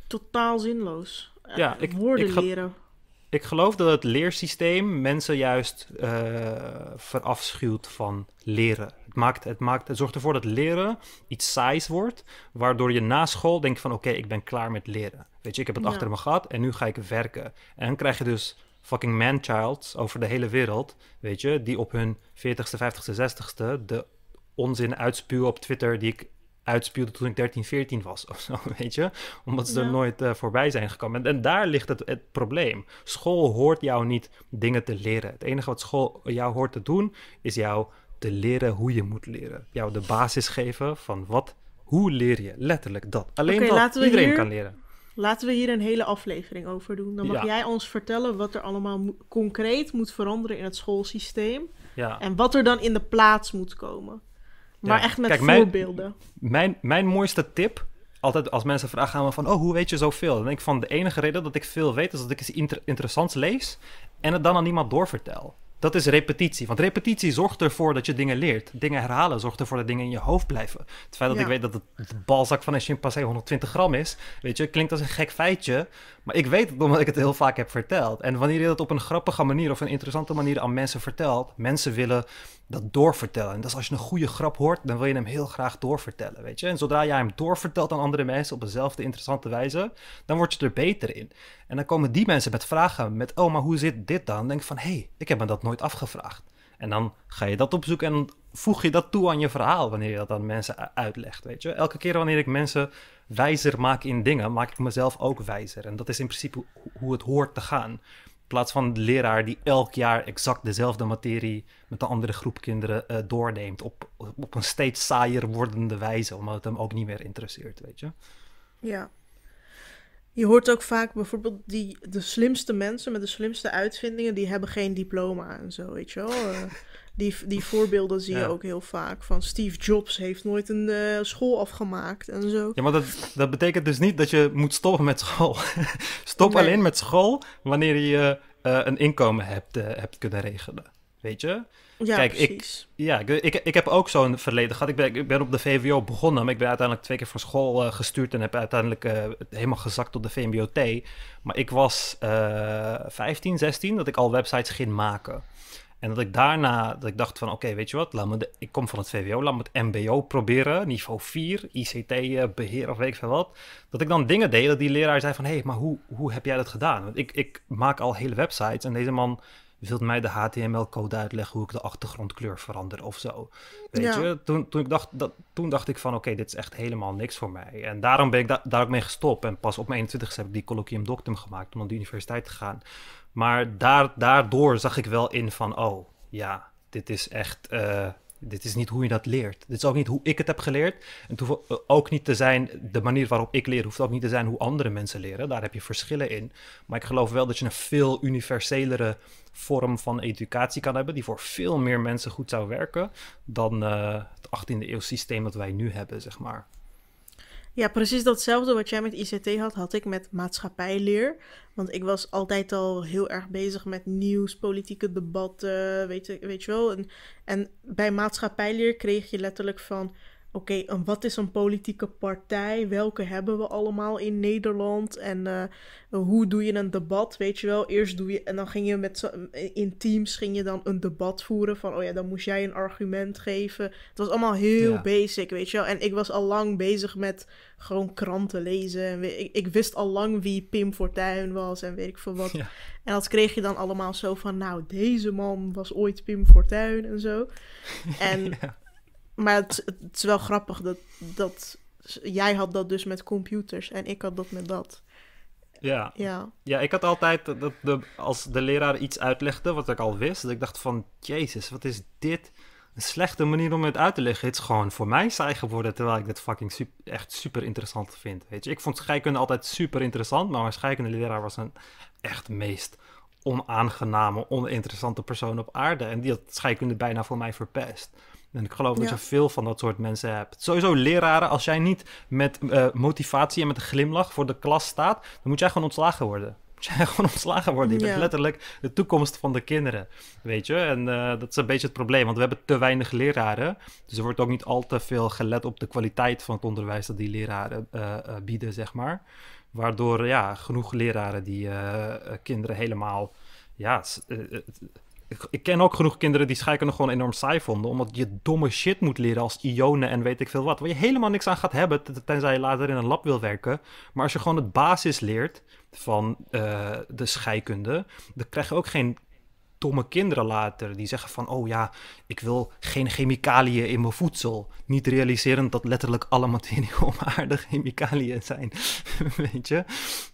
totaal zinloos. Eh, ja, ik, woorden ik leren. Ik geloof dat het leersysteem mensen juist uh, verafschuwt van leren. Het, maakt, het, maakt, het zorgt ervoor dat leren iets saais wordt, waardoor je na school denkt van oké, ik ben klaar met leren. Weet je, ik heb het achter me gehad en nu ga ik werken. En dan krijg je dus fucking manchilds over de hele wereld, weet je, die op hun 40ste, 50ste, 60ste de onzin uitspuwen op Twitter die ik uitspeelde toen ik 13, 14 was of zo, weet je. Omdat ze er nooit eh, voorbij zijn gekomen. En, en daar ligt het, het, probleem. School hoort jou niet dingen te leren. Het enige wat school jou hoort te doen, is jou te leren hoe je moet leren. Jou de basis geven van wat, hoe leer je letterlijk dat. Alleen dat iedereen kan leren. Laten we hier een hele aflevering over doen. Dan mag jij ons vertellen wat er allemaal concreet moet veranderen in het schoolsysteem. Ja. En wat er dan in de plaats moet komen. Maar echt met Kijk, voorbeelden. Mijn, mijn, mooiste tip, altijd als mensen vragen aan me van, oh, hoe weet je zoveel? Dan denk ik van, de enige reden dat ik veel weet, is dat ik iets interessants lees en het dan aan iemand doorvertel. Dat is repetitie. Want repetitie zorgt ervoor dat je dingen leert. Dingen herhalen zorgt ervoor dat dingen in je hoofd blijven. Het feit dat ik weet dat het, de balzak van een chimpansee 120 gram is, weet je, klinkt als een gek feitje. Maar ik weet het omdat ik het heel vaak heb verteld. En wanneer je dat op een grappige manier of een interessante manier aan mensen vertelt, mensen willen dat doorvertellen. En dat is als je een goede grap hoort, dan wil je hem heel graag doorvertellen, weet je. En zodra jij hem doorvertelt aan andere mensen op dezelfde interessante wijze, dan word je er beter in. En dan komen die mensen met vragen, met oh, maar hoe zit dit dan? denk van, hé, hey, ik heb me dat nooit afgevraagd. En dan ga je dat opzoeken en voeg je dat toe aan je verhaal wanneer je dat aan mensen uitlegt, weet je. Elke keer wanneer ik mensen wijzer maak in dingen, maak ik mezelf ook wijzer. En dat is in principe hoe het hoort te gaan plaats van de leraar die elk jaar exact dezelfde materie met een andere groep kinderen uh, eh, doorneemt. Op, op een steeds saaier wordende wijze, omdat het hem ook niet meer interesseert, weet je. Ja. Je hoort ook vaak bijvoorbeeld die, de slimste mensen met de slimste uitvindingen, die hebben geen diploma en zo, weet je wel. Eh, die, die voorbeelden zie je ook heel vaak. Van Steve Jobs heeft nooit een eh, school afgemaakt en zo. Ja, maar dat, dat betekent dus niet dat je moet stoppen met school. Stop alleen met school wanneer je eh, een inkomen hebt, eh, hebt kunnen regelen. Weet je? Ja, Kijk, precies. Ik, ja, ik, ik, heb ook zo'n verleden gehad. Ik ben, ik ben op de VWO begonnen, maar ik ben uiteindelijk twee keer van school gestuurd en heb uiteindelijk helemaal gezakt op de vmbo-t. Maar ik was uh, 15, 16 dat ik al websites ging maken. En dat ik daarna dat ik dacht van oké, weet je wat, laat me ik kom van het VWO, laat me het MBO proberen, niveau 4, ICT-beheer eh, of weet ik veel wat. Dat ik dan dingen deed dat die leraar zei van hé, hey, maar hoe, hoe heb jij dat gedaan? Want ik, ik maak al hele websites en deze man wilde mij de HTML-code uitleggen hoe ik de achtergrondkleur verander of zo. Weet je, toen, toen, ik dacht, dat, toen dacht ik van oké, dit is echt helemaal niks voor mij. En daarom ben ik daar ook mee gestopt. En pas op mijn 21ste heb ik die colloquium doctum gemaakt om naar de universiteit te gaan. Maar daar, daardoor zag ik wel in van, oh ja, dit is echt, eh, dit is niet hoe je dat leert. Dit is ook niet hoe ik het heb geleerd. En het hoeft ook niet te zijn, de manier waarop ik leer, hoeft ook niet te zijn hoe andere mensen leren. Daar heb je verschillen in. Maar ik geloof wel dat je een veel universelere vorm van educatie kan hebben, die voor veel meer mensen goed zou werken dan eh, het 18e eeuw systeem dat wij nu hebben, zeg maar. Ja, precies datzelfde wat jij met ICT had, had ik met maatschappijleer. Want ik was altijd al heel erg bezig met nieuws, politieke debatten, weet, weet je wel. en bij maatschappijleer kreeg je letterlijk van oké, en wat is een politieke partij? Welke hebben we allemaal in Nederland? En eh, hoe doe je een debat? Weet je wel, eerst doe je. En dan ging je met in teams ging je dan een debat voeren. Van oh ja, dan moest jij een argument geven. Het was allemaal heel basic, weet je wel. En ik was al lang bezig met gewoon kranten lezen. En ik, wist al lang wie Pim Fortuyn was en weet ik veel wat. En dat kreeg je dan allemaal zo van, nou, deze man was ooit Pim Fortuyn en zo. En ja. Maar het, het, is wel grappig dat, dat jij had dat dus met computers en ik had dat met dat. Ja. Ja, ja ik had altijd dat de, als de leraar iets uitlegde wat ik al wist, dat ik dacht van, jezus, wat is dit een slechte manier om het uit te leggen. Het is gewoon voor mij saai geworden, terwijl ik dit fucking echt super interessant vind. Weet je, ik vond scheikunde altijd super interessant, maar mijn scheikunde leraar was een echt meest onaangename, oninteressante persoon op aarde. En die had scheikunde bijna voor mij verpest. En ik geloof dat je veel van dat soort mensen hebt. Sowieso leraren, als jij niet met eh, motivatie en met een glimlach voor de klas staat, dan moet jij gewoon ontslagen worden. Moet jij gewoon ontslagen worden. Je ja. bent letterlijk de toekomst van de kinderen, weet je. En eh, dat is een beetje het probleem, want we hebben te weinig leraren. Dus er wordt ook niet al te veel gelet op de kwaliteit van het onderwijs dat die leraren eh, bieden, zeg maar. Waardoor, ja, genoeg leraren die kinderen helemaal, ja ik, ken ook genoeg kinderen die scheikunde gewoon enorm saai vonden. Omdat je domme shit moet leren als ionen en weet ik veel wat. Waar je helemaal niks aan gaat hebben, tenzij je later in een lab wil werken. Maar als je gewoon het basis leert van eh, de scheikunde, dan krijg je ook geen domme kinderen later. Die zeggen van, oh ja, ik wil geen chemicaliën in mijn voedsel. Niet realiserend dat letterlijk alle materie op aarde chemicaliën zijn. Weet je?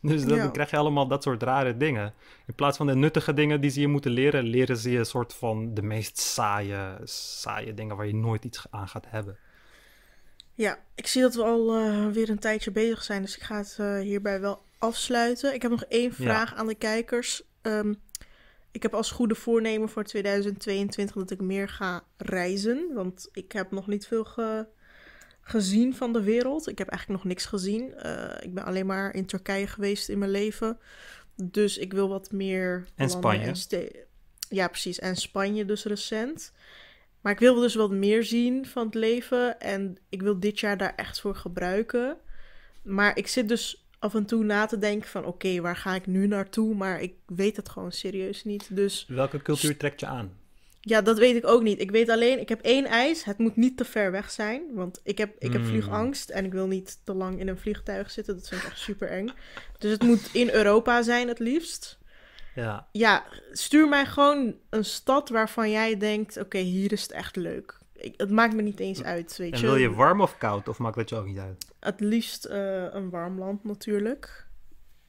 Dus dan krijg je allemaal dat soort rare dingen. In plaats van de nuttige dingen die ze je moeten leren, leren ze je een soort van de meest saaie, saaie dingen waar je nooit iets aan gaat hebben. Ja, ik zie dat we al eh, weer een tijdje bezig zijn, dus ik ga het eh, hierbij wel afsluiten. Ik heb nog één vraag aan de kijkers. Ehm, ik heb als goede voornemen voor 2022 dat ik meer ga reizen. Want ik heb nog niet veel gezien van de wereld. Ik heb eigenlijk nog niks gezien. Eh, ik ben alleen maar in Turkije geweest in mijn leven. Dus ik wil wat meer. En Spanje. ja, precies. En Spanje dus recent. Maar ik wil dus wat meer zien van het leven. En ik wil dit jaar daar echt voor gebruiken. Maar ik zit dus af en toe na te denken van oké, waar ga ik nu naartoe? Maar ik weet het gewoon serieus niet. Dus welke cultuur trekt je aan? Ja, dat weet ik ook niet. Ik weet alleen, ik heb één eis. Het moet niet te ver weg zijn. Want ik heb, ik heb hmm. vliegangst en ik wil niet te lang in een vliegtuig zitten. Dat vind ik echt super eng. Dus het moet in Europa zijn het liefst. Ja. ja, stuur mij gewoon een stad waarvan jij denkt: oké, hier is het echt leuk het maakt me niet eens uit, weet en wil je warm of koud, of maakt het je ook niet uit? Het liefst eh, een warm land natuurlijk.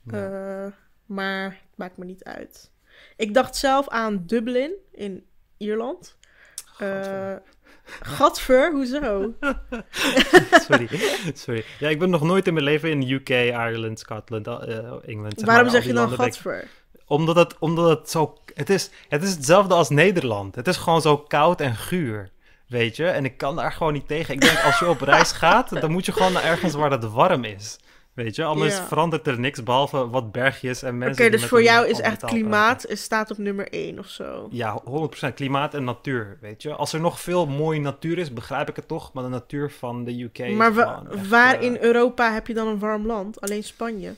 Eh, maar het maakt me niet uit. Ik dacht zelf aan Dublin in Ierland. Gadver. Eh, hoezo? sorry, sorry. Ja, ik ben nog nooit in mijn leven in UK, Ireland, Scotland, Engeland. Waarom zeg je dan Gadver? omdat het, omdat het zo. Het is, het is hetzelfde als Nederland. Het is gewoon zo koud en guur. Weet je? En ik kan daar gewoon niet tegen. Ik denk, als je op reis gaat, dan moet je gewoon naar ergens waar het warm is. Weet je? Anders verandert er niks behalve wat bergjes en mensen. Oké, dus voor jou is echt klimaat staat op nummer 1 of zo. Ja, 100% klimaat en natuur. Weet je? Als er nog veel mooie natuur is, begrijp ik het toch. Maar de natuur van de UK. Maar waar eh, in Europa heb je dan een warm land? Alleen Spanje.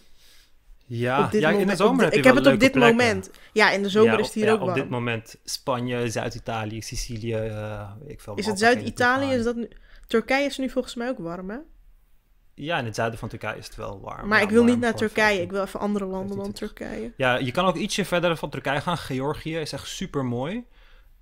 Ja, ja in de zomer heb Ik heb het op dit moment. Ja, in de zomer is het hier ook warm. op dit moment. Spanje, Zuid-Italië, Sicilië, eh, ik Is het Zuid-Italië? Is dat Turkije is nu volgens mij ook warm, hè? Ja, in het zuiden van Turkije is het wel warm. Maar ik wil niet naar Turkije. ik wil even andere landen dan Turkije. Ja, je kan ook ietsje verder van Turkije gaan. Georgië is echt super mooi.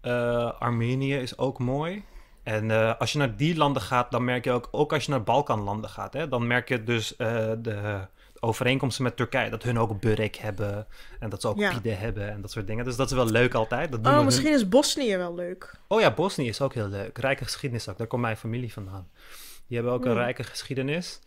Uh, eh, Armenië is ook mooi. En eh, als je naar die landen gaat, dan merk je ook, ook als je naar Balkanlanden gaat, hè, dan merk je dus de overeenkomsten met Turkije. Dat hun ook Burek hebben en dat ze ook ja. hebben en dat soort dingen. Dus dat is wel leuk altijd. Dat doen oh, misschien is Bosnië wel leuk. Oh ja, Bosnië is ook heel leuk. Rijke geschiedenis Daar komt mijn familie vandaan. Die hebben ook een hmm. rijke geschiedenis.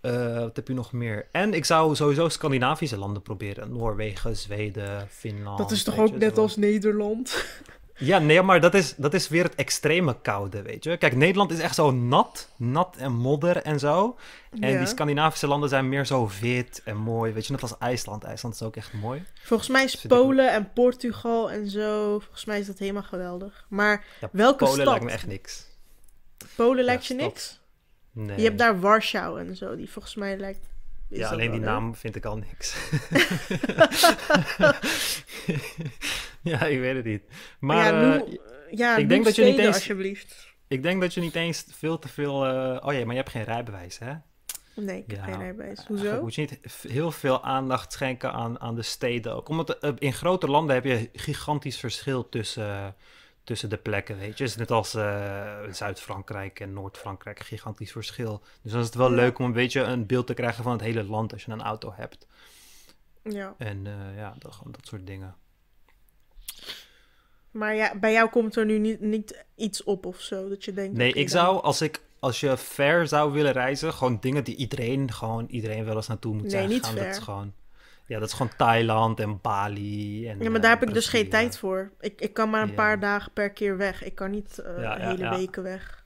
Eh, wat heb je nog meer? En ik zou sowieso Scandinavische landen proberen. Noorwegen, Zweden, Finland. Dat is toch ook net als Nederland? Ja, nee, maar dat is, dat is weer het extreme koude, weet je. Kijk, Nederland is echt zo nat, nat en modder en zo. En die Scandinavische landen zijn meer zo wit en mooi, weet je. Net als IJsland. IJsland is ook echt mooi. Volgens mij is Polen en Portugal en zo, volgens mij is dat helemaal geweldig. Maar welke Polen stad? Polen lijkt me echt niks. Polen lijkt je niks? Nee. Je hebt daar Warschau en zo, die volgens mij lijkt ja, alleen die naam vind ik al niks. ja, ik weet het niet. Maar ja, eh, ik denk dat je niet eens. Alsjeblieft. Ik denk dat je niet eens veel te veel. Eh, oh ja, maar je hebt geen rijbewijs, hè? Nee, ik heb geen rijbewijs. Ah, Hoezo? Moet je niet heel veel aandacht schenken aan, aan de steden ook. Omdat eh, in grote landen heb je gigantisch verschil tussen tussen de plekken, weet je. Het is net als eh, Zuid-Frankrijk en Noord-Frankrijk, gigantisch verschil. Dus dan is het wel leuk om een beetje een beeld te krijgen van het hele land als je een auto hebt. Ja. En eh, ja, dat, gewoon dat soort dingen. Maar ja, bij jou komt er nu niet, niet iets op of zo, dat je denkt... Nee, ik zou, als ik als je ver zou willen reizen, gewoon dingen die iedereen, gewoon iedereen wel eens naartoe moet nee, zijn niet Ver. Dat is gewoon... Ja, dat is gewoon Thailand en Bali. En, ja, maar daar heb ik dus geen tijd voor. Ik, ik kan maar een paar dagen per keer weg. Ik kan niet eh, hele weken weg.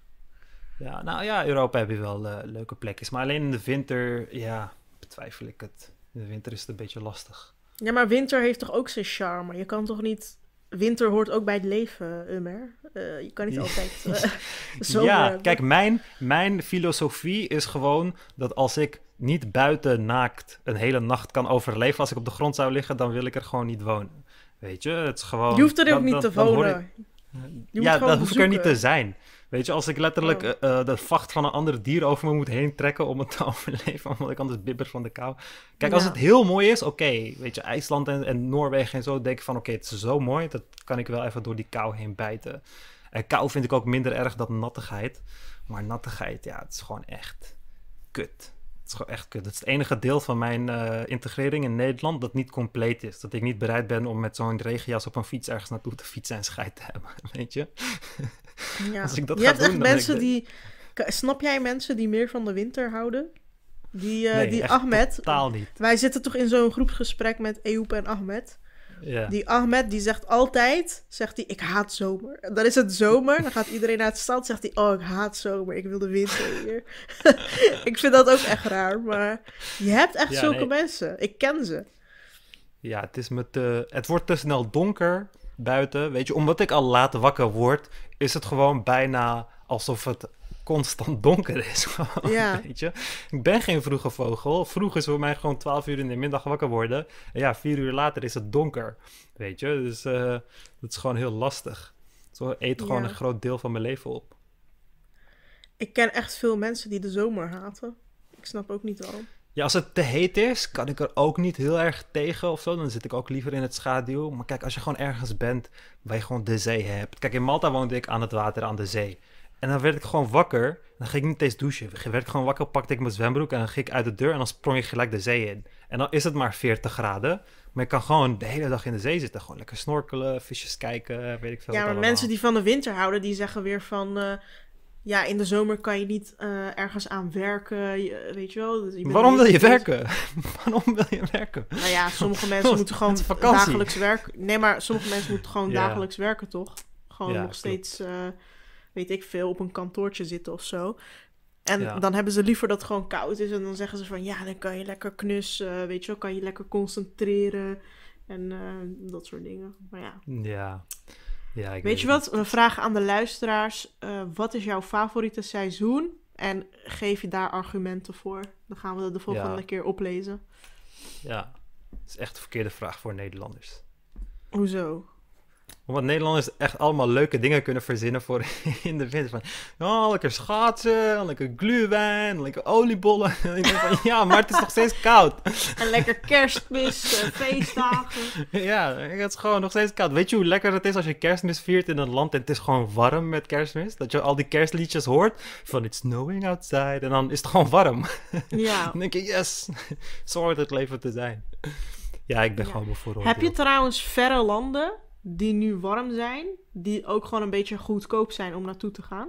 Ja, nou ja, Europa heb je wel eh, leuke plekjes. Maar alleen in de winter, ja, betwijfel ik het. In de winter is het een beetje lastig. Ja, maar winter heeft toch ook zijn charme? Je kan toch niet... Winter hoort ook bij het leven, Umer. Eh, je kan niet altijd uh, Ja, kijk, mijn, mijn filosofie is gewoon dat als ik niet buiten naakt een hele nacht kan overleven. Als ik op de grond zou liggen, dan wil ik er gewoon niet wonen. Weet je, het is gewoon. Je hoeft er ook niet te wonen. ja, dat hoef ik er niet te zijn. Weet je, als ik letterlijk oh. eh, eh, de vacht van een ander dier over me moet heen trekken om het te overleven, omdat ik anders bibber van de kou. Kijk, als het heel mooi is, oké. Weet je, IJsland en, en, Noorwegen en zo, denk ik van oké, het is zo mooi, dat kan ik wel even door die kou heen bijten. En kou vind ik ook minder erg dan nattigheid. Maar nattigheid, ja, het is gewoon echt kut gewoon echt kut. Dat is het enige deel van mijn uh, integrering in Nederland dat niet compleet is. Dat ik niet bereid ben om met zo'n regia's op een fiets ergens naartoe te fietsen en scheid te hebben. Weet je? Ja. ik dat je hebt doen, echt mensen die... Snap jij mensen die meer van de winter houden? Die, uh, die Ahmed. Totaal niet. Wij zitten toch in zo'n groepsgesprek met Eoep en Ahmed. Die Ahmed die zegt altijd, zegt hij, ik haat zomer. dan is het zomer, dan gaat iedereen naar het strand, zegt hij, oh, ik haat zomer, ik wil de winter hier. ik vind dat ook echt raar, maar je hebt echt zulke mensen. Ik ken ze. Ja, het, is met, eh, het wordt te snel donker buiten, weet je. Omdat ik al laat wakker word, is het gewoon bijna alsof het constant donker is. Weet je? Ik ben geen vroege vogel. Vroeg is voor mij gewoon 12 uur in de middag wakker worden. En ja, vier uur later is het donker. Weet je? Dus uh, dat is gewoon heel lastig. Zo eet gewoon een groot deel van mijn leven op. Ik ken echt veel mensen die de zomer haten. Ik snap ook niet waarom. Ja, als het te heet is, kan ik er ook niet heel erg tegen of zo. Dan zit ik ook liever in het schaduw. Maar kijk, als je gewoon ergens bent waar je gewoon de zee hebt. Kijk, in Malta woonde ik aan het water, aan de zee. En dan werd ik gewoon wakker. Dan ging ik niet eens douchen. Dan werd ik gewoon wakker, pakte ik mijn zwembroek en dan ging ik uit de deur en dan sprong je gelijk de zee in. En dan is het maar 40 graden. Maar je kan gewoon de hele dag in de zee zitten. Gewoon lekker snorkelen, visjes kijken, weet ik veel. Ja, maar mensen die van de winter houden, die zeggen weer van... Eh, ja, in de zomer kan je niet eh, ergens aan werken, weet je wel. Waarom wil je werken? Waarom wil je werken? Nou ja, sommige mensen moeten gewoon dagelijks werken. Nee, maar sommige mensen moeten gewoon dagelijks werken, toch? Gewoon nog steeds... Eh, weet ik veel, op een kantoortje zitten of zo. En dan hebben ze liever dat het gewoon koud is. En dan zeggen ze van ja, dan kan je lekker knussen. Weet je wel, kan je lekker concentreren. En eh, dat soort dingen. Maar ja. Ja. ja ik weet je wat? We vragen aan de luisteraars: eh, wat is jouw favoriete seizoen? En geef je daar argumenten voor. Dan gaan we dat de volgende keer oplezen. Ja, dat is echt de verkeerde vraag voor Nederlanders. Hoezo? Omdat Nederlanders echt allemaal leuke dingen kunnen verzinnen voor in de winter. Van, oh, lekker schaatsen, lekker gluwijn, lekker oliebollen. van, ja, maar het is nog steeds koud. En lekker kerstmis, eh, feestdagen. ja, het is gewoon nog steeds koud. Weet je hoe lekker het is als je kerstmis viert in een land en het is gewoon warm met kerstmis? Dat je al die kerstliedjes hoort van it's snowing outside en dan is het gewoon warm. ja. dan denk je, yes, zo hoort het leven te zijn. Ja, ik ben gewoon voor. Heb je trouwens verre landen die nu warm zijn, die ook gewoon een beetje goedkoop zijn om naartoe te gaan?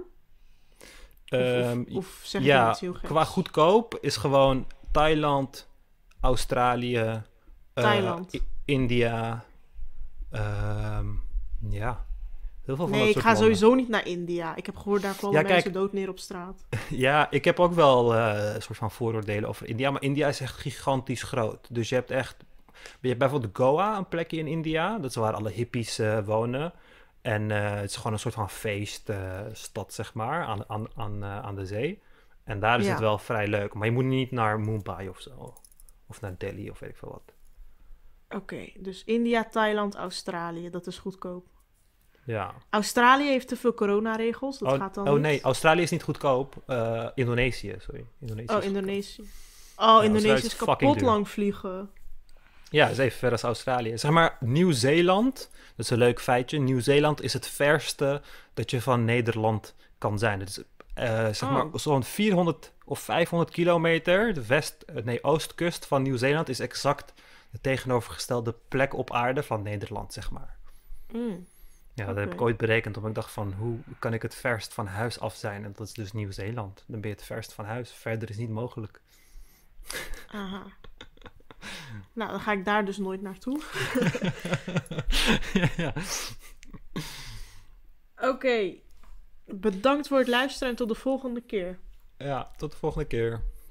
of, ehm, zeg je ja, heel geks? Qua goedkoop is gewoon Thailand, Australië, eh, India. Ehm, ja. Heel veel van nee, ik ga sowieso niet naar India. Ik heb gehoord, daar vallen mensen dood neer op straat. ja, ik heb ook wel een eh, soort van vooroordelen over India. Maar India is echt gigantisch groot. Dus je hebt echt je hebt bijvoorbeeld Goa, een plekje in India. Dat is waar alle hippies eh, wonen. En eh, het is gewoon een soort van feeststad, eh, zeg maar, aan, aan, aan, aan de zee. En daar is het wel vrij leuk. Maar je moet niet naar Mumbai of zo. Of naar Delhi of weet ik veel wat. Oké, dus India, Thailand, Australië. Dat is goedkoop. Ja. Australië heeft te veel coronaregels. Dat oh, Oh nee, Australië is niet goedkoop. Indonesië, sorry. Indonesië oh, Indonesië. Oh, Indonesië is kapot lang vliegen. Ja, is even ver als Australië. Zeg maar, Nieuw-Zeeland, dat is een leuk feitje. Nieuw-Zeeland is het verste dat je van Nederland kan zijn. Het eh, zeg maar, oh. zo'n 400 of 500 kilometer. De west, eh, nee, oostkust van Nieuw-Zeeland is exact de tegenovergestelde plek op aarde van Nederland, zeg maar. Hmm. Ja, dat heb ik ooit berekend, omdat ik dacht van hoe kan ik het verst van huis af zijn? En dat is dus Nieuw-Zeeland. Dan ben je het verst van huis. Verder is niet mogelijk. Aha. nou, dan ga ik daar dus nooit naartoe. ja, Oké. Bedankt voor het luisteren en tot de volgende keer. Ja, tot de volgende keer.